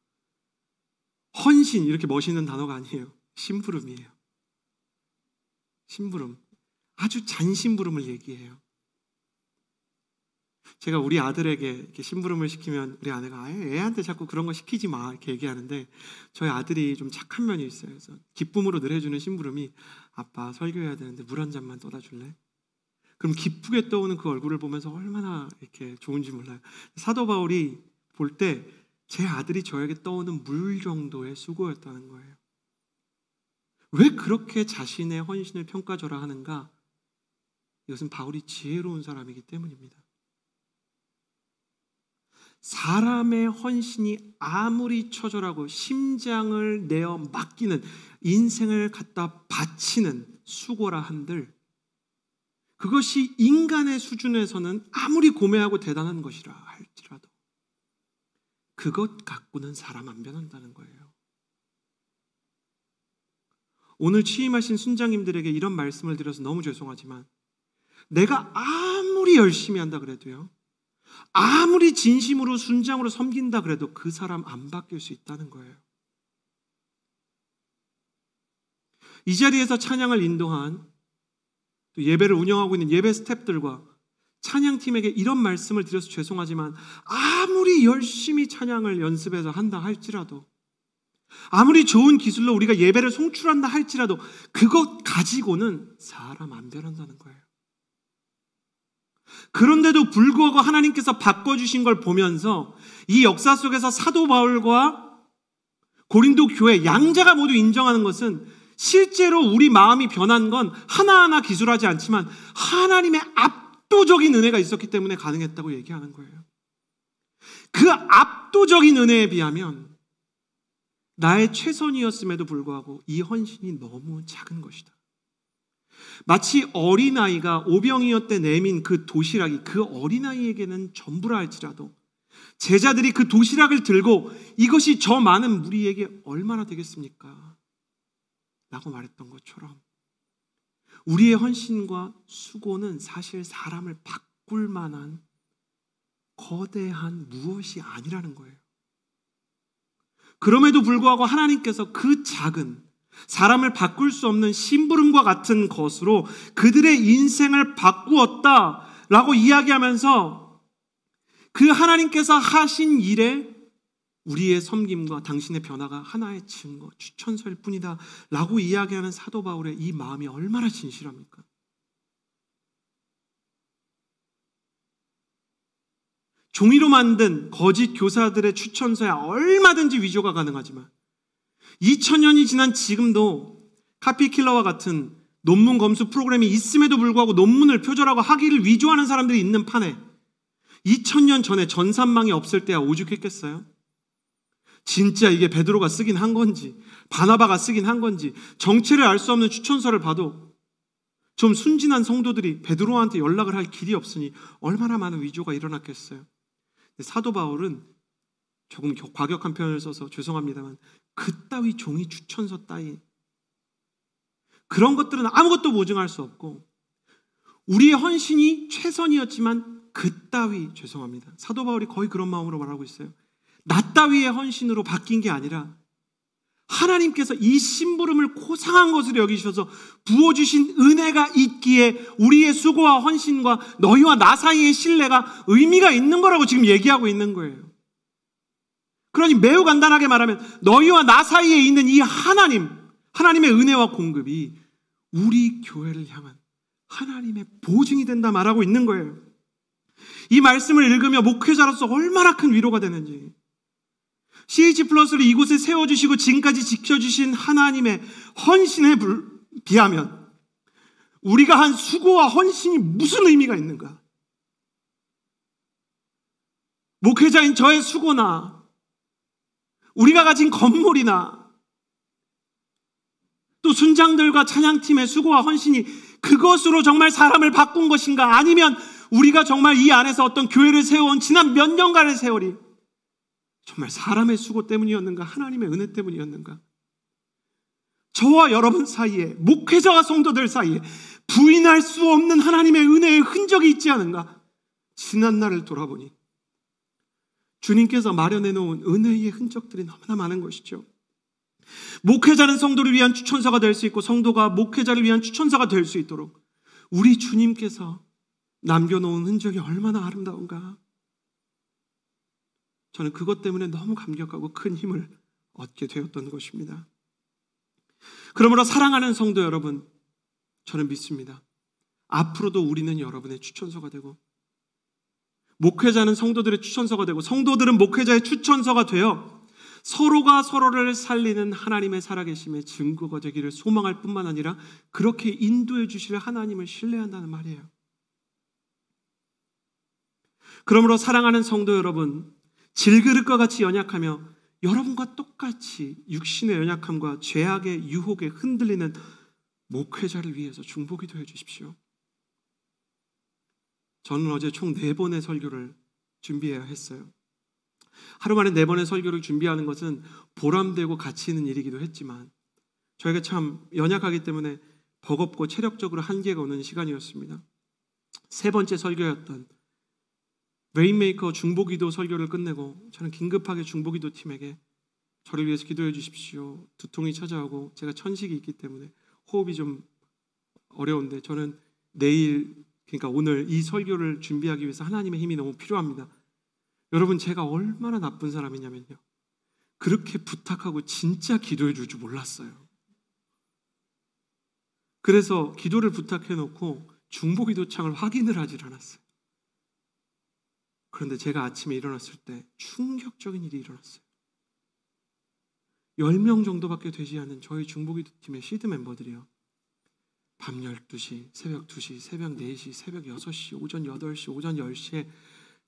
헌신 이렇게 멋있는 단어가 아니에요. 심부름이에요. 심부름. 아주 잔심부름을 얘기해요. 제가 우리 아들에게 이렇게 심부름을 시키면 우리 아내가 아예 애한테 자꾸 그런 거 시키지 마 이렇게 얘기하는데 저희 아들이 좀 착한 면이 있어요. 그래서 기쁨으로 늘 해주는 심부름이 아빠 설교해야 되는데 물 한 잔만 떠다 줄래? 그럼 기쁘게 떠오는 그 얼굴을 보면서 얼마나 이렇게 좋은지 몰라요. 사도 바울이 볼 때 제 아들이 저에게 떠오는 물 정도의 수고였다는 거예요. 왜 그렇게 자신의 헌신을 평가절하 하는가? 이것은 바울이 지혜로운 사람이기 때문입니다. 사람의 헌신이 아무리 처절하고 심장을 내어 맡기는 인생을 갖다 바치는 수고라 한들 그것이 인간의 수준에서는 아무리 고매하고 대단한 것이라 할지라도 그것 갖고는 사람 안 변한다는 거예요. 오늘 취임하신 순장님들에게 이런 말씀을 드려서 너무 죄송하지만 내가 아무리 열심히 한다 그래도요. 아무리 진심으로 순장으로 섬긴다 그래도 그 사람 안 바뀔 수 있다는 거예요. 이 자리에서 찬양을 인도한 예배를 운영하고 있는 예배 스탭들과 찬양팀에게 이런 말씀을 드려서 죄송하지만 아무리 열심히 찬양을 연습해서 한다 할지라도 아무리 좋은 기술로 우리가 예배를 송출한다 할지라도 그것 가지고는 사람 안 변한다는 거예요. 그런데도 불구하고 하나님께서 바꿔주신 걸 보면서 이 역사 속에서 사도 바울과 고린도 교회 양자가 모두 인정하는 것은 실제로 우리 마음이 변한 건 하나하나 기술하지 않지만 하나님의 압도적인 은혜가 있었기 때문에 가능했다고 얘기하는 거예요. 그 압도적인 은혜에 비하면 나의 최선이었음에도 불구하고 이 헌신이 너무 작은 것이다. 마치 어린아이가 오병이어 때 내민 그 도시락이 그 어린아이에게는 전부라 할지라도 제자들이 그 도시락을 들고 이것이 저 많은 무리에게 얼마나 되겠습니까? 라고 말했던 것처럼 우리의 헌신과 수고는 사실 사람을 바꿀 만한 거대한 무엇이 아니라는 거예요. 그럼에도 불구하고 하나님께서 그 작은 사람을 바꿀 수 없는 심부름과 같은 것으로 그들의 인생을 바꾸었다 라고 이야기하면서 그 하나님께서 하신 일에 우리의 섬김과 당신의 변화가 하나의 증거, 추천서일 뿐이다. 라고 이야기하는 사도 바울의 이 마음이 얼마나 진실합니까? 종이로 만든 거짓 교사들의 추천서에 얼마든지 위조가 가능하지만 2000년이 지난 지금도 카피킬러와 같은 논문 검수 프로그램이 있음에도 불구하고 논문을 표절하고 학위를 위조하는 사람들이 있는 판에 2000년 전에 전산망이 없을 때야 오죽했겠어요? 진짜 이게 베드로가 쓰긴 한 건지 바나바가 쓰긴 한 건지 정체를 알 수 없는 추천서를 봐도 좀 순진한 성도들이 베드로한테 연락을 할 길이 없으니 얼마나 많은 위조가 일어났겠어요. 사도 바울은 조금 과격한 표현을 써서 죄송합니다만 그따위 종이 추천서 따위 그런 것들은 아무것도 보증할 수 없고 우리의 헌신이 최선이었지만 그따위 죄송합니다. 사도 바울이 거의 그런 마음으로 말하고 있어요. 나 따위의 헌신으로 바뀐 게 아니라 하나님께서 이 심부름을 고상한 것으로 여기셔서 부어주신 은혜가 있기에 우리의 수고와 헌신과 너희와 나 사이의 신뢰가 의미가 있는 거라고 지금 얘기하고 있는 거예요. 그러니 매우 간단하게 말하면 너희와 나 사이에 있는 이 하나님, 하나님의 은혜와 공급이 우리 교회를 향한 하나님의 보증이 된다 말하고 있는 거예요. 이 말씀을 읽으며 목회자로서 얼마나 큰 위로가 되는지. CH 플러스를 이곳에 세워주시고 지금까지 지켜주신 하나님의 헌신에 비하면 우리가 한 수고와 헌신이 무슨 의미가 있는가? 목회자인 저의 수고나 우리가 가진 건물이나 또 순장들과 찬양팀의 수고와 헌신이 그것으로 정말 사람을 바꾼 것인가? 아니면 우리가 정말 이 안에서 어떤 교회를 세워온 지난 몇 년간의 세월이 정말 사람의 수고 때문이었는가? 하나님의 은혜 때문이었는가? 저와 여러분 사이에, 목회자와 성도들 사이에 부인할 수 없는 하나님의 은혜의 흔적이 있지 않은가? 지난 날을 돌아보니 주님께서 마련해 놓은 은혜의 흔적들이 너무나 많은 것이죠. 목회자는 성도를 위한 추천사가 될 수 있고 성도가 목회자를 위한 추천사가 될 수 있도록 우리 주님께서 남겨놓은 흔적이 얼마나 아름다운가. 저는 그것 때문에 너무 감격하고 큰 힘을 얻게 되었던 것입니다. 그러므로 사랑하는 성도 여러분, 저는 믿습니다. 앞으로도 우리는 여러분의 추천서가 되고, 목회자는 성도들의 추천서가 되고, 성도들은 목회자의 추천서가 되어 서로가 서로를 살리는 하나님의 살아계심의 증거가 되기를 소망할 뿐만 아니라 그렇게 인도해 주실 하나님을 신뢰한다는 말이에요. 그러므로 사랑하는 성도 여러분, 질그릇과 같이 연약하며 여러분과 똑같이 육신의 연약함과 죄악의 유혹에 흔들리는 목회자를 위해서 중보기도 해주십시오. 저는 어제 총 네 번의 설교를 준비해야 했어요. 하루 만에 네 번의 설교를 준비하는 것은 보람되고 가치 있는 일이기도 했지만 저희가 참 연약하기 때문에 버겁고 체력적으로 한계가 오는 시간이었습니다. 세 번째 설교였던 레인메이커 중보기도 설교를 끝내고 저는 긴급하게 중보기도 팀에게 저를 위해서 기도해 주십시오. 두통이 찾아오고 제가 천식이 있기 때문에 호흡이 좀 어려운데 저는 내일 그러니까 오늘 이 설교를 준비하기 위해서 하나님의 힘이 너무 필요합니다. 여러분 제가 얼마나 나쁜 사람이냐면요. 그렇게 부탁하고 진짜 기도해 줄 줄 몰랐어요. 그래서 기도를 부탁해 놓고 중보기도창을 확인을 하질 않았어요. 그런데 제가 아침에 일어났을 때 충격적인 일이 일어났어요. 10명 정도밖에 되지 않은 저희 중보기팀의 시드 멤버들이요. 밤 12시, 새벽 2시, 새벽 4시, 새벽 6시, 오전 8시, 오전 10시에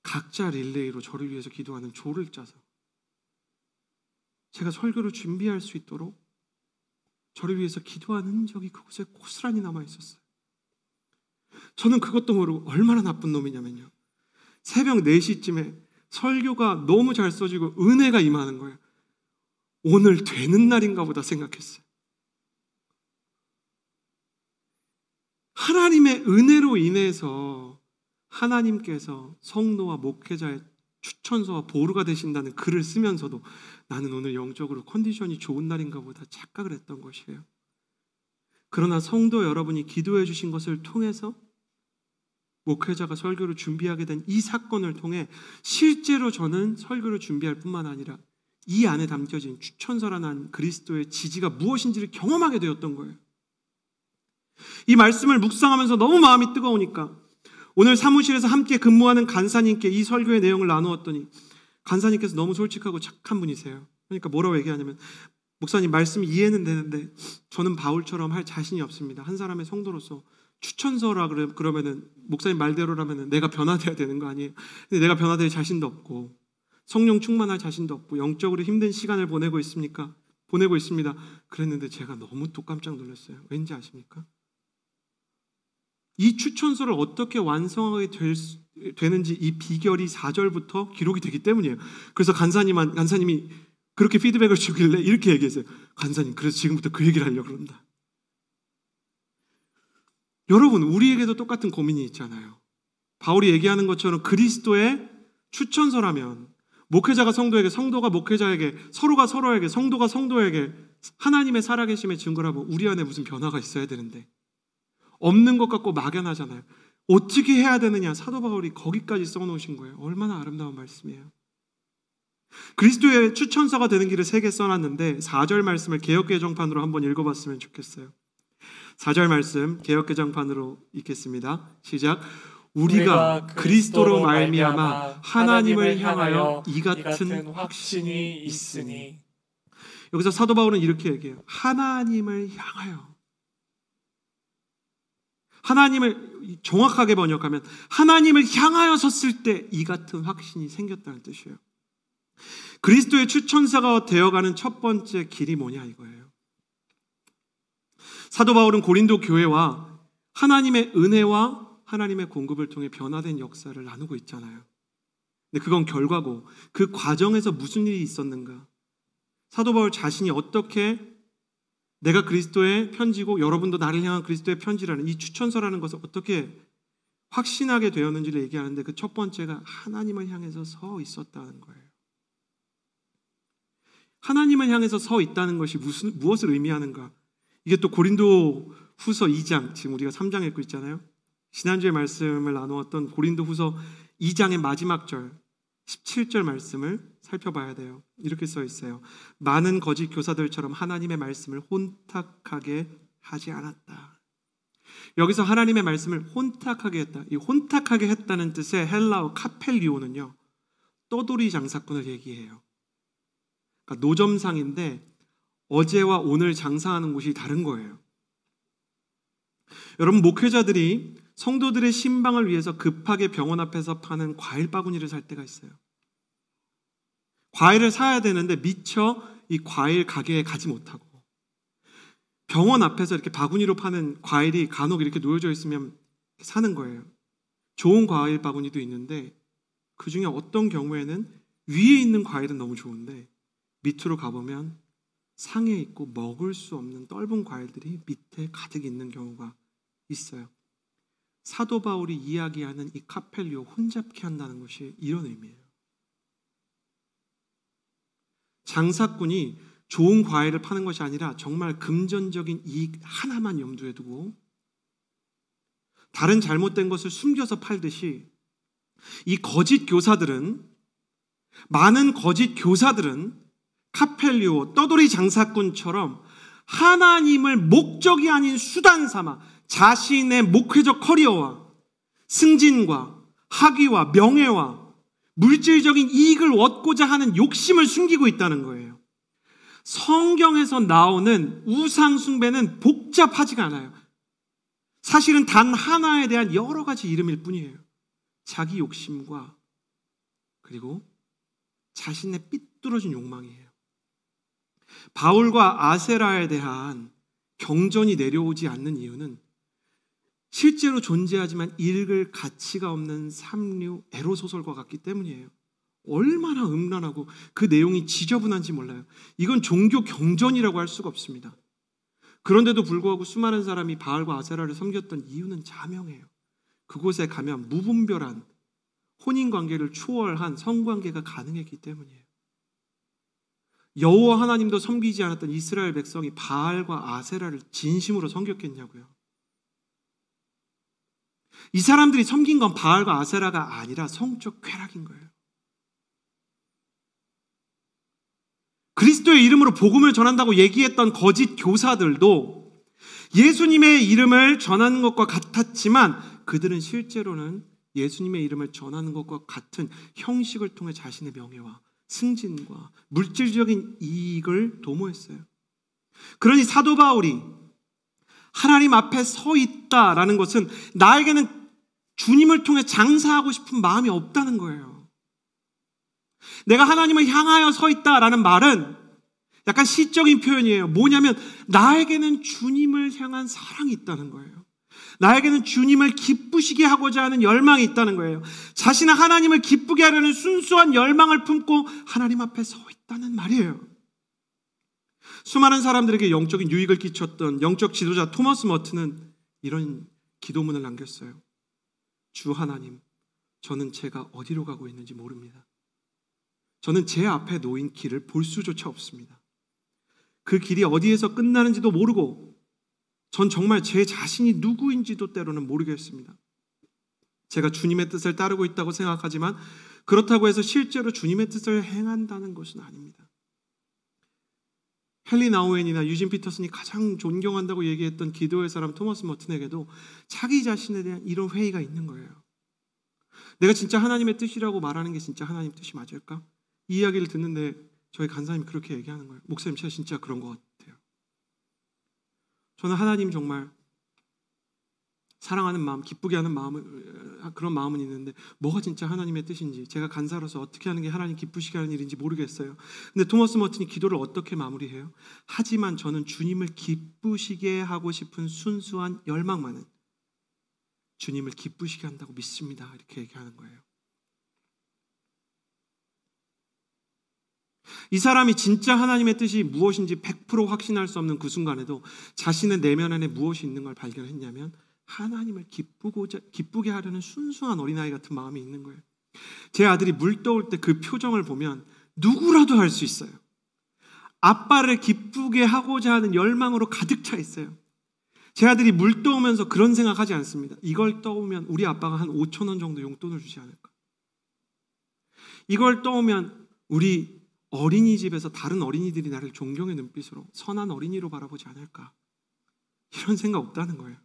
각자 릴레이로 저를 위해서 기도하는 조를 짜서 제가 설교를 준비할 수 있도록 저를 위해서 기도하는적이 그곳에 고스란히 남아 있었어요. 저는 그것도 모르고 얼마나 나쁜 놈이냐면요. 새벽 4시쯤에 설교가 너무 잘 써지고 은혜가 임하는 거예요. 오늘 되는 날인가 보다 생각했어요. 하나님의 은혜로 인해서 하나님께서 성도와 목회자의 추천서와 보루가 되신다는 글을 쓰면서도 나는 오늘 영적으로 컨디션이 좋은 날인가 보다 착각을 했던 것이에요. 그러나 성도 여러분이 기도해 주신 것을 통해서 목회자가 설교를 준비하게 된 이 사건을 통해 실제로 저는 설교를 준비할 뿐만 아니라 이 안에 담겨진 추천서라는 그리스도의 지지가 무엇인지를 경험하게 되었던 거예요. 이 말씀을 묵상하면서 너무 마음이 뜨거우니까 오늘 사무실에서 함께 근무하는 간사님께 이 설교의 내용을 나누었더니 간사님께서 너무 솔직하고 착한 분이세요. 그러니까 뭐라고 얘기하냐면 목사님 말씀 이해는 되는데 저는 바울처럼 할 자신이 없습니다. 한 사람의 성도로서 추천서라 그러면은 목사님 말대로라면은 내가 변화돼야 되는 거 아니에요? 근데 내가 변화될 자신도 없고 성령 충만할 자신도 없고 영적으로 힘든 시간을 보내고 있습니까? 보내고 있습니다. 그랬는데 제가 너무 또 깜짝 놀랐어요. 왠지 아십니까? 이 추천서를 어떻게 완성하게 될 수, 되는지 이 비결이 4절부터 기록이 되기 때문이에요. 그래서 간사님 간사님이 그렇게 피드백을 주길래 이렇게 얘기했어요. 간사님, 그래서 지금부터 그 얘기를 하려고 그런다. 여러분, 우리에게도 똑같은 고민이 있잖아요. 바울이 얘기하는 것처럼 그리스도의 추천서라면 목회자가 성도에게, 성도가 목회자에게, 서로가 서로에게, 성도가 성도에게 하나님의 살아계심의 증거라고 우리 안에 무슨 변화가 있어야 되는데 없는 것 같고 막연하잖아요. 어떻게 해야 되느냐 사도 바울이 거기까지 써놓으신 거예요. 얼마나 아름다운 말씀이에요. 그리스도의 추천서가 되는 길을 세 개 써놨는데 4절 말씀을 개혁개정판으로 한번 읽어봤으면 좋겠어요. 4절 말씀 개혁개정판으로 읽겠습니다. 시작. 우리가 그리스도로 말미암아 하나님을 향하여 이 같은 확신이 있으니 여기서 사도 바울은 이렇게 얘기해요. 하나님을 향하여 하나님을 정확하게 번역하면 하나님을 향하여 섰을 때 이 같은 확신이 생겼다는 뜻이에요. 그리스도의 추천사가 되어가는 첫 번째 길이 뭐냐 이거예요. 사도 바울은 고린도 교회와 하나님의 은혜와 하나님의 공급을 통해 변화된 역사를 나누고 있잖아요. 근데 그건 결과고 그 과정에서 무슨 일이 있었는가? 사도 바울 자신이 어떻게 내가 그리스도의 편지고 여러분도 나를 향한 그리스도의 편지라는 이 추천서라는 것을 어떻게 확신하게 되었는지를 얘기하는데 그 첫 번째가 하나님을 향해서 서 있었다는 거예요. 하나님을 향해서 서 있다는 것이 무슨 무엇을 의미하는가? 이게 또 고린도 후서 2장, 지금 우리가 3장 읽고 있잖아요. 지난주에 말씀을 나누었던 고린도 후서 2장의 마지막 절, 17절 말씀을 살펴봐야 돼요. 이렇게 써 있어요. 많은 거짓 교사들처럼 하나님의 말씀을 혼탁하게 하지 않았다. 여기서 하나님의 말씀을 혼탁하게 했다. 이 혼탁하게 했다는 뜻의 헬라어 카펠리오는요. 떠돌이 장사꾼을 얘기해요. 그러니까 노점상인데 어제와 오늘 장사하는 곳이 다른 거예요. 여러분, 목회자들이 성도들의 신방을 위해서 급하게 병원 앞에서 파는 과일 바구니를 살 때가 있어요. 과일을 사야 되는데 미처 이 과일 가게에 가지 못하고 병원 앞에서 이렇게 바구니로 파는 과일이 간혹 이렇게 놓여져 있으면 사는 거예요. 좋은 과일 바구니도 있는데 그 중에 어떤 경우에는 위에 있는 과일은 너무 좋은데 밑으로 가보면 상에 있고 먹을 수 없는 떫은 과일들이 밑에 가득 있는 경우가 있어요. 사도 바울이 이야기하는 이 카펠리오 혼잡케 한다는 것이 이런 의미예요. 장사꾼이 좋은 과일을 파는 것이 아니라 정말 금전적인 이익 하나만 염두에 두고 다른 잘못된 것을 숨겨서 팔듯이 이 거짓 교사들은 많은 거짓 교사들은 카펠리오, 떠돌이 장사꾼처럼 하나님을 목적이 아닌 수단 삼아 자신의 목회적 커리어와 승진과 학위와 명예와 물질적인 이익을 얻고자 하는 욕심을 숨기고 있다는 거예요. 성경에서 나오는 우상숭배는 복잡하지가 않아요. 사실은 단 하나에 대한 여러 가지 이름일 뿐이에요. 자기 욕심과 그리고 자신의 삐뚤어진 욕망이에요. 바울과 아세라에 대한 경전이 내려오지 않는 이유는 실제로 존재하지만 읽을 가치가 없는 삼류 에로 소설과 같기 때문이에요. 얼마나 음란하고 그 내용이 지저분한지 몰라요. 이건 종교 경전이라고 할 수가 없습니다. 그런데도 불구하고 수많은 사람이 바알과 아세라를 섬겼던 이유는 자명해요. 그곳에 가면 무분별한 혼인 관계를 초월한 성관계가 가능했기 때문이에요. 여호와 하나님도 섬기지 않았던 이스라엘 백성이 바알과 아세라를 진심으로 섬겼겠냐고요. 이 사람들이 섬긴 건 바알과 아세라가 아니라 성적 쾌락인 거예요. 그리스도의 이름으로 복음을 전한다고 얘기했던 거짓 교사들도 예수님의 이름을 전하는 것과 같았지만 그들은 실제로는 예수님의 이름을 전하는 것과 같은 형식을 통해 자신의 명예와 승진과 물질적인 이익을 도모했어요. 그러니 사도 바울이 하나님 앞에 서 있다라는 것은 나에게는 주님을 통해 장사하고 싶은 마음이 없다는 거예요. 내가 하나님을 향하여 서 있다라는 말은 약간 시적인 표현이에요. 뭐냐면 나에게는 주님을 향한 사랑이 있다는 거예요. 나에게는 주님을 기쁘시게 하고자 하는 열망이 있다는 거예요. 자신은 하나님을 기쁘게 하려는 순수한 열망을 품고 하나님 앞에 서 있다는 말이에요. 수많은 사람들에게 영적인 유익을 끼쳤던 영적 지도자 토마스 머트는 이런 기도문을 남겼어요. 주 하나님, 저는 제가 어디로 가고 있는지 모릅니다. 저는 제 앞에 놓인 길을 볼 수조차 없습니다. 그 길이 어디에서 끝나는지도 모르고 전 정말 제 자신이 누구인지도 때로는 모르겠습니다. 제가 주님의 뜻을 따르고 있다고 생각하지만 그렇다고 해서 실제로 주님의 뜻을 행한다는 것은 아닙니다. 헨리 나우엔이나 유진 피터슨이 가장 존경한다고 얘기했던 기도의 사람 토마스 머튼에게도 자기 자신에 대한 이런 회의가 있는 거예요. 내가 진짜 하나님의 뜻이라고 말하는 게 진짜 하나님 의 뜻이 맞을까? 이 이야기를 듣는데 저희 간사님이 그렇게 얘기하는 거예요. 목사님, 제가 진짜 그런 것 저는 하나님 정말 사랑하는 마음, 기쁘게 하는 마음은 어, 그런 마음은 있는데 뭐가 진짜 하나님의 뜻인지 제가 간사로서 어떻게 하는 게 하나님 기쁘시게 하는 일인지 모르겠어요. 근데 토머스 머튼이 기도를 어떻게 마무리해요? 하지만 저는 주님을 기쁘시게 하고 싶은 순수한 열망만은 주님을 기쁘시게 한다고 믿습니다. 이렇게 얘기하는 거예요. 이 사람이 진짜 하나님의 뜻이 무엇인지 100% 확신할 수 없는 그 순간에도 자신의 내면 안에 무엇이 있는 걸 발견했냐면 하나님을 기쁘고자 기쁘게 하려는 순수한 어린아이 같은 마음이 있는 거예요. 제 아들이 물 떠올 때 그 표정을 보면 누구라도 할 수 있어요. 아빠를 기쁘게 하고자 하는 열망으로 가득 차 있어요. 제 아들이 물 떠오면서 그런 생각하지 않습니다. 이걸 떠오면 우리 아빠가 한 5천 원 정도 용돈을 주지 않을까. 이걸 떠오면 우리 어린이집에서 다른 어린이들이 나를 존경의 눈빛으로 선한 어린이로 바라보지 않을까? 이런 생각 없다는 거예요.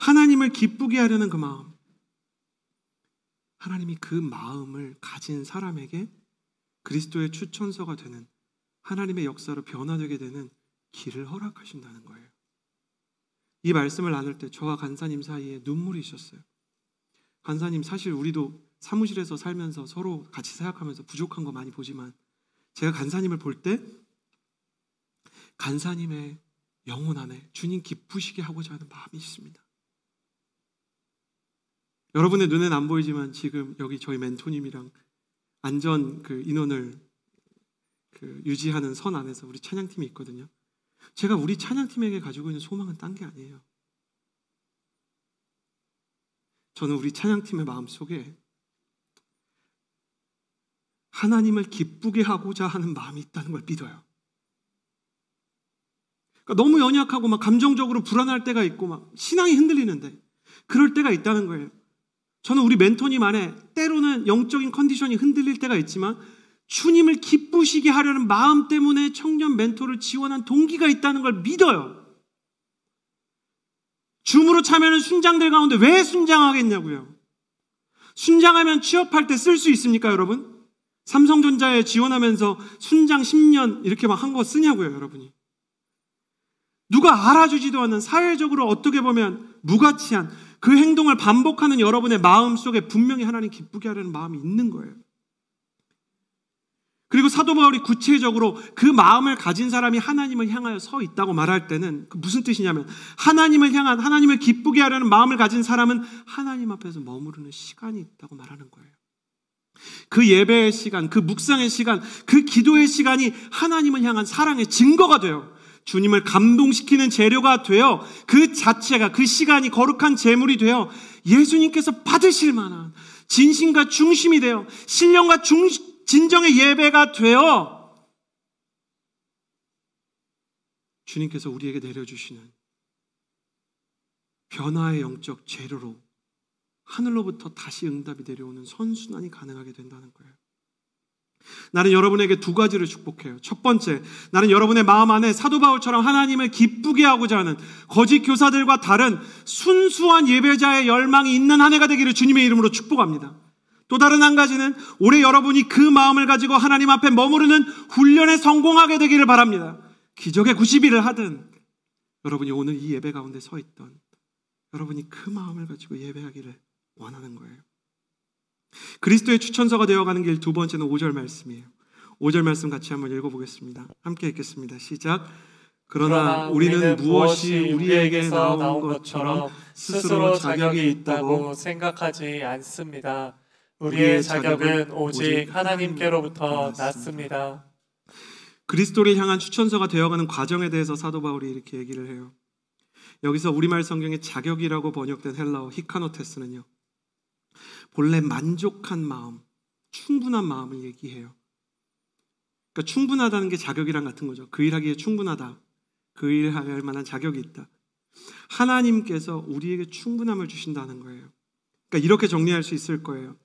하나님을 기쁘게 하려는 그 마음. 하나님이 그 마음을 가진 사람에게 그리스도의 추천서가 되는 하나님의 역사로 변화되게 되는 길을 허락하신다는 거예요. 이 말씀을 나눌 때 저와 간사님 사이에 눈물이 있었어요. 간사님 사실 우리도 사무실에서 살면서 서로 같이 생각하면서 부족한 거 많이 보지만 제가 간사님을 볼 때 간사님의 영혼 안에 주님 기쁘시게 하고자 하는 마음이 있습니다. 여러분의 눈엔 안 보이지만 지금 여기 저희 멘토님이랑 안전 그 인원을 그 유지하는 선 안에서 우리 찬양팀이 있거든요. 제가 우리 찬양팀에게 가지고 있는 소망은 딴 게 아니에요. 저는 우리 찬양팀의 마음 속에 하나님을 기쁘게 하고자 하는 마음이 있다는 걸 믿어요. 그러니까 너무 연약하고 막 감정적으로 불안할 때가 있고 막 신앙이 흔들리는데 그럴 때가 있다는 거예요. 저는 우리 멘토님 안에 때로는 영적인 컨디션이 흔들릴 때가 있지만 주님을 기쁘시게 하려는 마음 때문에 청년 멘토를 지원한 동기가 있다는 걸 믿어요. 줌으로 참여하는 순장들 가운데 왜 순장하겠냐고요. 순장하면 취업할 때 쓸 수 있습니까, 여러분? 삼성전자에 지원하면서 순장 10년 이렇게 막 한 거 쓰냐고요, 여러분이. 누가 알아주지도 않는 사회적으로 어떻게 보면 무가치한 그 행동을 반복하는 여러분의 마음 속에 분명히 하나님 기쁘게 하려는 마음이 있는 거예요. 그리고 사도 바울이 구체적으로 그 마음을 가진 사람이 하나님을 향하여 서 있다고 말할 때는 그 무슨 뜻이냐면 하나님을 향한 하나님을 기쁘게 하려는 마음을 가진 사람은 하나님 앞에서 머무르는 시간이 있다고 말하는 거예요. 그 예배의 시간, 그 묵상의 시간, 그 기도의 시간이 하나님을 향한 사랑의 증거가 돼요. 주님을 감동시키는 재료가 되어 그 자체가 그 시간이 거룩한 재물이 되어 예수님께서 받으실 만한 진심과 중심이 되어 신령과 중, 진정의 예배가 되어 주님께서 우리에게 내려주시는 변화의 영적 재료로 하늘로부터 다시 응답이 내려오는 선순환이 가능하게 된다는 거예요. 나는 여러분에게 두 가지를 축복해요. 첫 번째, 나는 여러분의 마음 안에 사도 바울처럼 하나님을 기쁘게 하고자 하는 거짓 교사들과 다른 순수한 예배자의 열망이 있는 한 해가 되기를 주님의 이름으로 축복합니다. 또 다른 한 가지는 올해 여러분이 그 마음을 가지고 하나님 앞에 머무르는 훈련에 성공하게 되기를 바랍니다. 기적의 90일을 하든 여러분이 오늘 이 예배 가운데 서 있던 여러분이 그 마음을 가지고 예배하기를 원하는 거예요. 그리스도의 추천서가 되어가는 길 두 번째는 5절 말씀이에요. 5절 말씀 같이 한번 읽어보겠습니다. 함께 읽겠습니다. 시작. 그러나, 우리는 무엇이 우리에게 서 나온 것처럼 스스로 자격이 있다고 생각하지 않습니다. 우리의 자격은 오직 하나님께로부터 났습니다. 그리스도를 향한 추천서가 되어가는 과정에 대해서 사도 바울이 이렇게 얘기를 해요. 여기서 우리말 성경의 자격이라고 번역된 헬라어 히카노테스는요. 본래 만족한 마음, 충분한 마음을 얘기해요. 그러니까 충분하다는 게 자격이랑 같은 거죠. 그 일하기에 충분하다. 그 일할 만한 자격이 있다. 하나님께서 우리에게 충분함을 주신다는 거예요. 그러니까 이렇게 정리할 수 있을 거예요.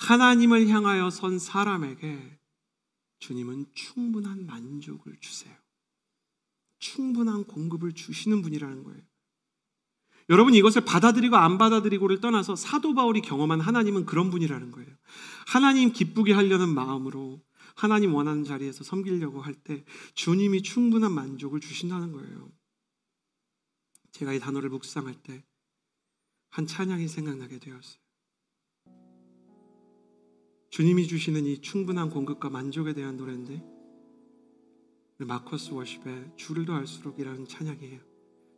하나님을 향하여 선 사람에게 주님은 충분한 만족을 주세요. 충분한 공급을 주시는 분이라는 거예요. 여러분 이것을 받아들이고 안 받아들이고를 떠나서 사도 바울이 경험한 하나님은 그런 분이라는 거예요. 하나님 기쁘게 하려는 마음으로 하나님 원하는 자리에서 섬기려고 할 때 주님이 충분한 만족을 주신다는 거예요. 제가 이 단어를 묵상할 때 한 찬양이 생각나게 되었어요. 주님이 주시는 이 충분한 공급과 만족에 대한 노래인데 마커스 워십의 주를 더할수록이라는 찬양이에요.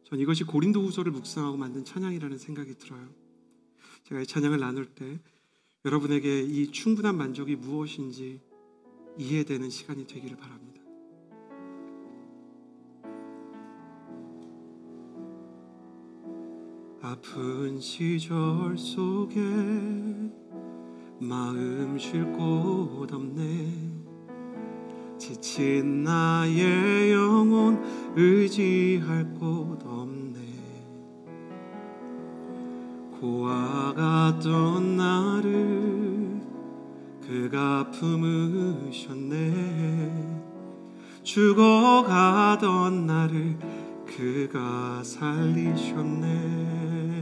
전 이것이 고린도 후서를 묵상하고 만든 찬양이라는 생각이 들어요. 제가 이 찬양을 나눌 때 여러분에게 이 충분한 만족이 무엇인지 이해되는 시간이 되기를 바랍니다. 아픈 시절 속에 마음 쉴 곳 없네 지친 나의 영혼 의지할 곳 없네 고아 같던 나를 그가 품으셨네 죽어가던 나를 그가 살리셨네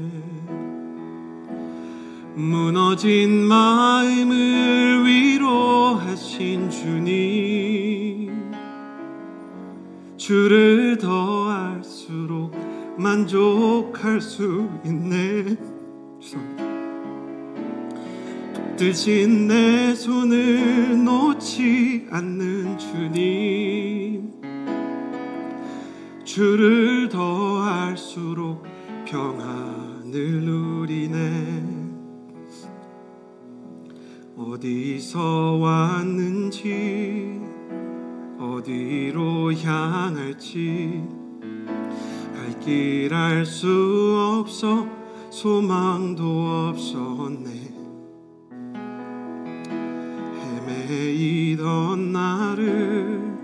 무너진 마음을 위로하신 주님 주를 더할수록 만족할 수 있네 죄송합니다 뜨진 내 손을 놓지 않는 주님 주를 더할수록 평안을 누리네 어디서 왔는지 어디로 향할지 갈길알 수 없어 소망도 없었네 헤매이던 나를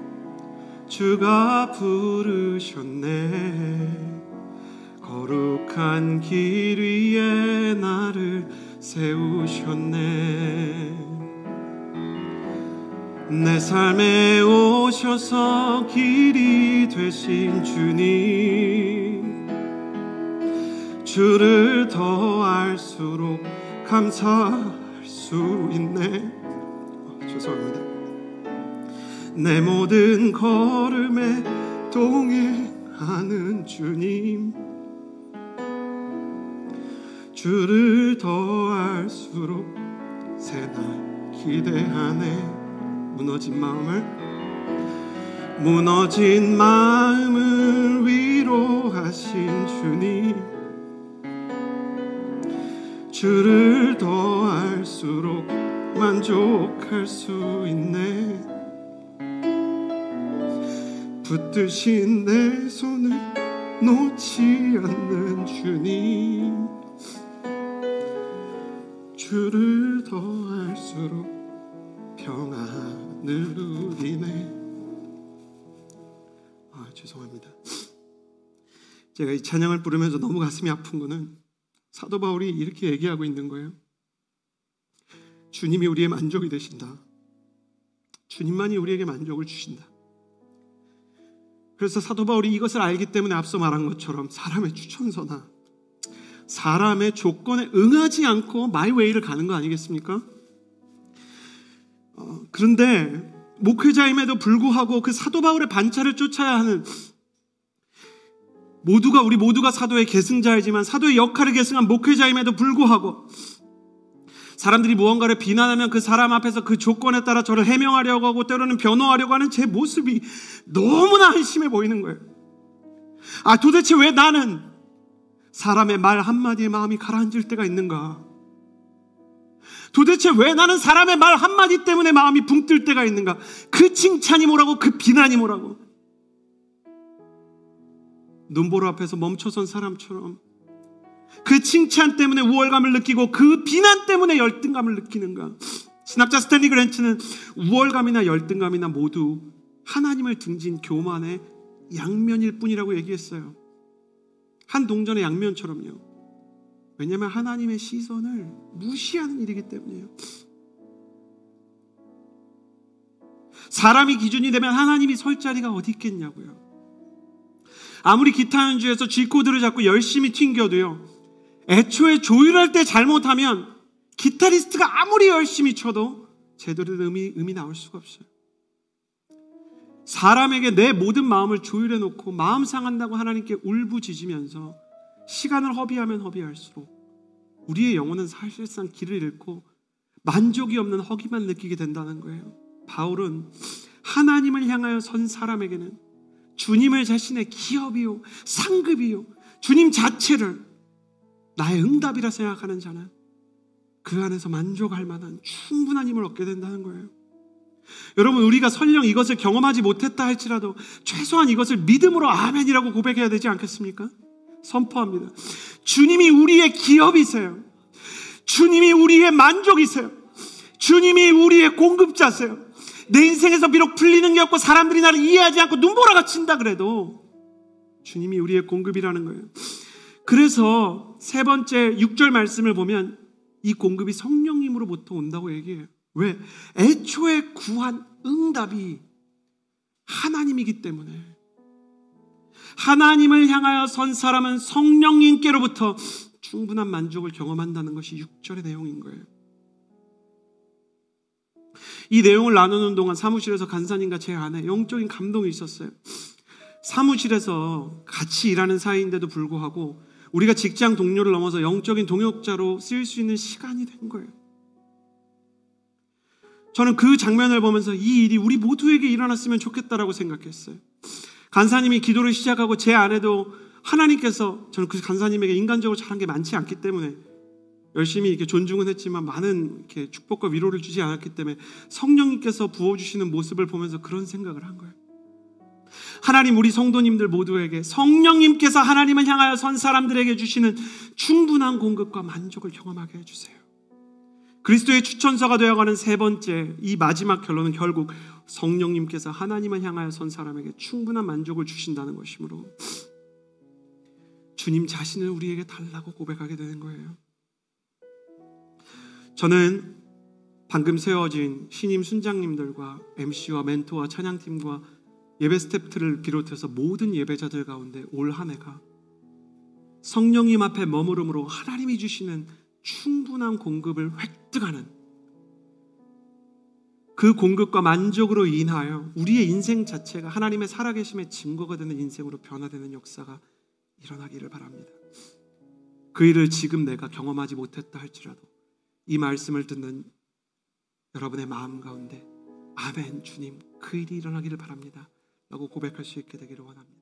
주가 부르셨네 거룩한 길 위에 나를 세우셨네 내 삶에 오셔서 길이 되신 주님 주를 더 알수록 감사할 수 있네 어, 죄송합니다 내 모든 걸음에 동행하는 주님 주를 더 알수록 새날 기대하네 무너진 마음을 무너진 마음을 위로하신 주님 주를 더할수록 만족할 수 있네 붙드신 내 손을 놓지 않는 주님 주를 더할수록 평안 누리네. 아, 죄송합니다. 제가 이 찬양을 부르면서 너무 가슴이 아픈 거는 사도 바울이 이렇게 얘기하고 있는 거예요. 주님이 우리의 만족이 되신다. 주님만이 우리에게 만족을 주신다. 그래서 사도 바울이 이것을 알기 때문에 앞서 말한 것처럼 사람의 추천서나 사람의 조건에 응하지 않고 마이웨이를 가는 거 아니겠습니까? 어, 그런데 목회자임에도 불구하고 그 사도 바울의 반차를 쫓아야 하는 모두가 우리 모두가 사도의 계승자이지만 사도의 역할을 계승한 목회자임에도 불구하고 사람들이 무언가를 비난하면 그 사람 앞에서 그 조건에 따라 저를 해명하려고 하고 때로는 변호하려고 하는 제 모습이 너무나 한심해 보이는 거예요. 아 도대체 왜 나는 사람의 말 한마디에 마음이 가라앉을 때가 있는가? 도대체 왜 나는 사람의 말 한마디 때문에 마음이 붕 뜰 때가 있는가? 그 칭찬이 뭐라고, 그 비난이 뭐라고. 눈보라 앞에서 멈춰선 사람처럼 그 칭찬 때문에 우월감을 느끼고 그 비난 때문에 열등감을 느끼는가? 신학자 스탠리 그랜츠는 우월감이나 열등감이나 모두 하나님을 등진 교만의 양면일 뿐이라고 얘기했어요. 한 동전의 양면처럼요. 왜냐하면 하나님의 시선을 무시하는 일이기 때문이에요. 사람이 기준이 되면 하나님이 설 자리가 어디 있겠냐고요. 아무리 기타 연주에서 G코드를 잡고 열심히 튕겨도요. 애초에 조율할 때 잘못하면 기타리스트가 아무리 열심히 쳐도 제대로 된 음이, 음이 나올 수가 없어요. 사람에게 내 모든 마음을 조율해 놓고 마음 상한다고 하나님께 울부짖으면서 시간을 허비하면 허비할수록 우리의 영혼은 사실상 길을 잃고 만족이 없는 허기만 느끼게 된다는 거예요. 바울은 하나님을 향하여 선 사람에게는 주님을 자신의 기업이요, 상급이요, 주님 자체를 나의 응답이라 생각하는 자는 그 안에서 만족할 만한 충분한 힘을 얻게 된다는 거예요. 여러분, 우리가 설령 이것을 경험하지 못했다 할지라도 최소한 이것을 믿음으로 아멘이라고 고백해야 되지 않겠습니까? 선포합니다. 주님이 우리의 기업이세요. 주님이 우리의 만족이세요. 주님이 우리의 공급자세요. 내 인생에서 비록 풀리는 게 없고 사람들이 나를 이해하지 않고 눈보라가 친다 그래도 주님이 우리의 공급이라는 거예요. 그래서 세 번째 6절 말씀을 보면 이 공급이 성령님으로부터 온다고 얘기해요. 왜? 애초에 구한 응답이 하나님이기 때문에 하나님을 향하여 선 사람은 성령님께로부터 충분한 만족을 경험한다는 것이 6절의 내용인 거예요. 이 내용을 나누는 동안 사무실에서 간사님과 제 안에 영적인 감동이 있었어요. 사무실에서 같이 일하는 사이인데도 불구하고 우리가 직장 동료를 넘어서 영적인 동역자로 쓰일 수 있는 시간이 된 거예요. 저는 그 장면을 보면서 이 일이 우리 모두에게 일어났으면 좋겠다라고 생각했어요. 간사님이 기도를 시작하고 제 안에도 하나님께서 저는 그 간사님에게 인간적으로 잘한 게 많지 않기 때문에 열심히 이렇게 존중은 했지만 많은 이렇게 축복과 위로를 주지 않았기 때문에 성령님께서 부어주시는 모습을 보면서 그런 생각을 한 거예요. 하나님 우리 성도님들 모두에게 성령님께서 하나님을 향하여 선 사람들에게 주시는 충분한 공급과 만족을 경험하게 해주세요. 그리스도의 추천서가 되어가는 세 번째 이 마지막 결론은 결국 성령님께서 하나님을 향하여 선 사람에게 충분한 만족을 주신다는 것이므로 주님 자신을 우리에게 달라고 고백하게 되는 거예요. 저는 방금 세워진 신임 순장님들과 MC와 멘토와 찬양팀과 예배 스태프들을 비롯해서 모든 예배자들 가운데 올 한 해가 성령님 앞에 머무름으로 하나님이 주시는 충분한 공급을 획득하는 그 공급과 만족으로 인하여 우리의 인생 자체가 하나님의 살아계심의 증거가 되는 인생으로 변화되는 역사가 일어나기를 바랍니다. 그 일을 지금 내가 경험하지 못했다 할지라도 이 말씀을 듣는 여러분의 마음 가운데 아멘 주님 그 일이 일어나기를 바랍니다. 라고 고백할 수 있게 되기를 원합니다.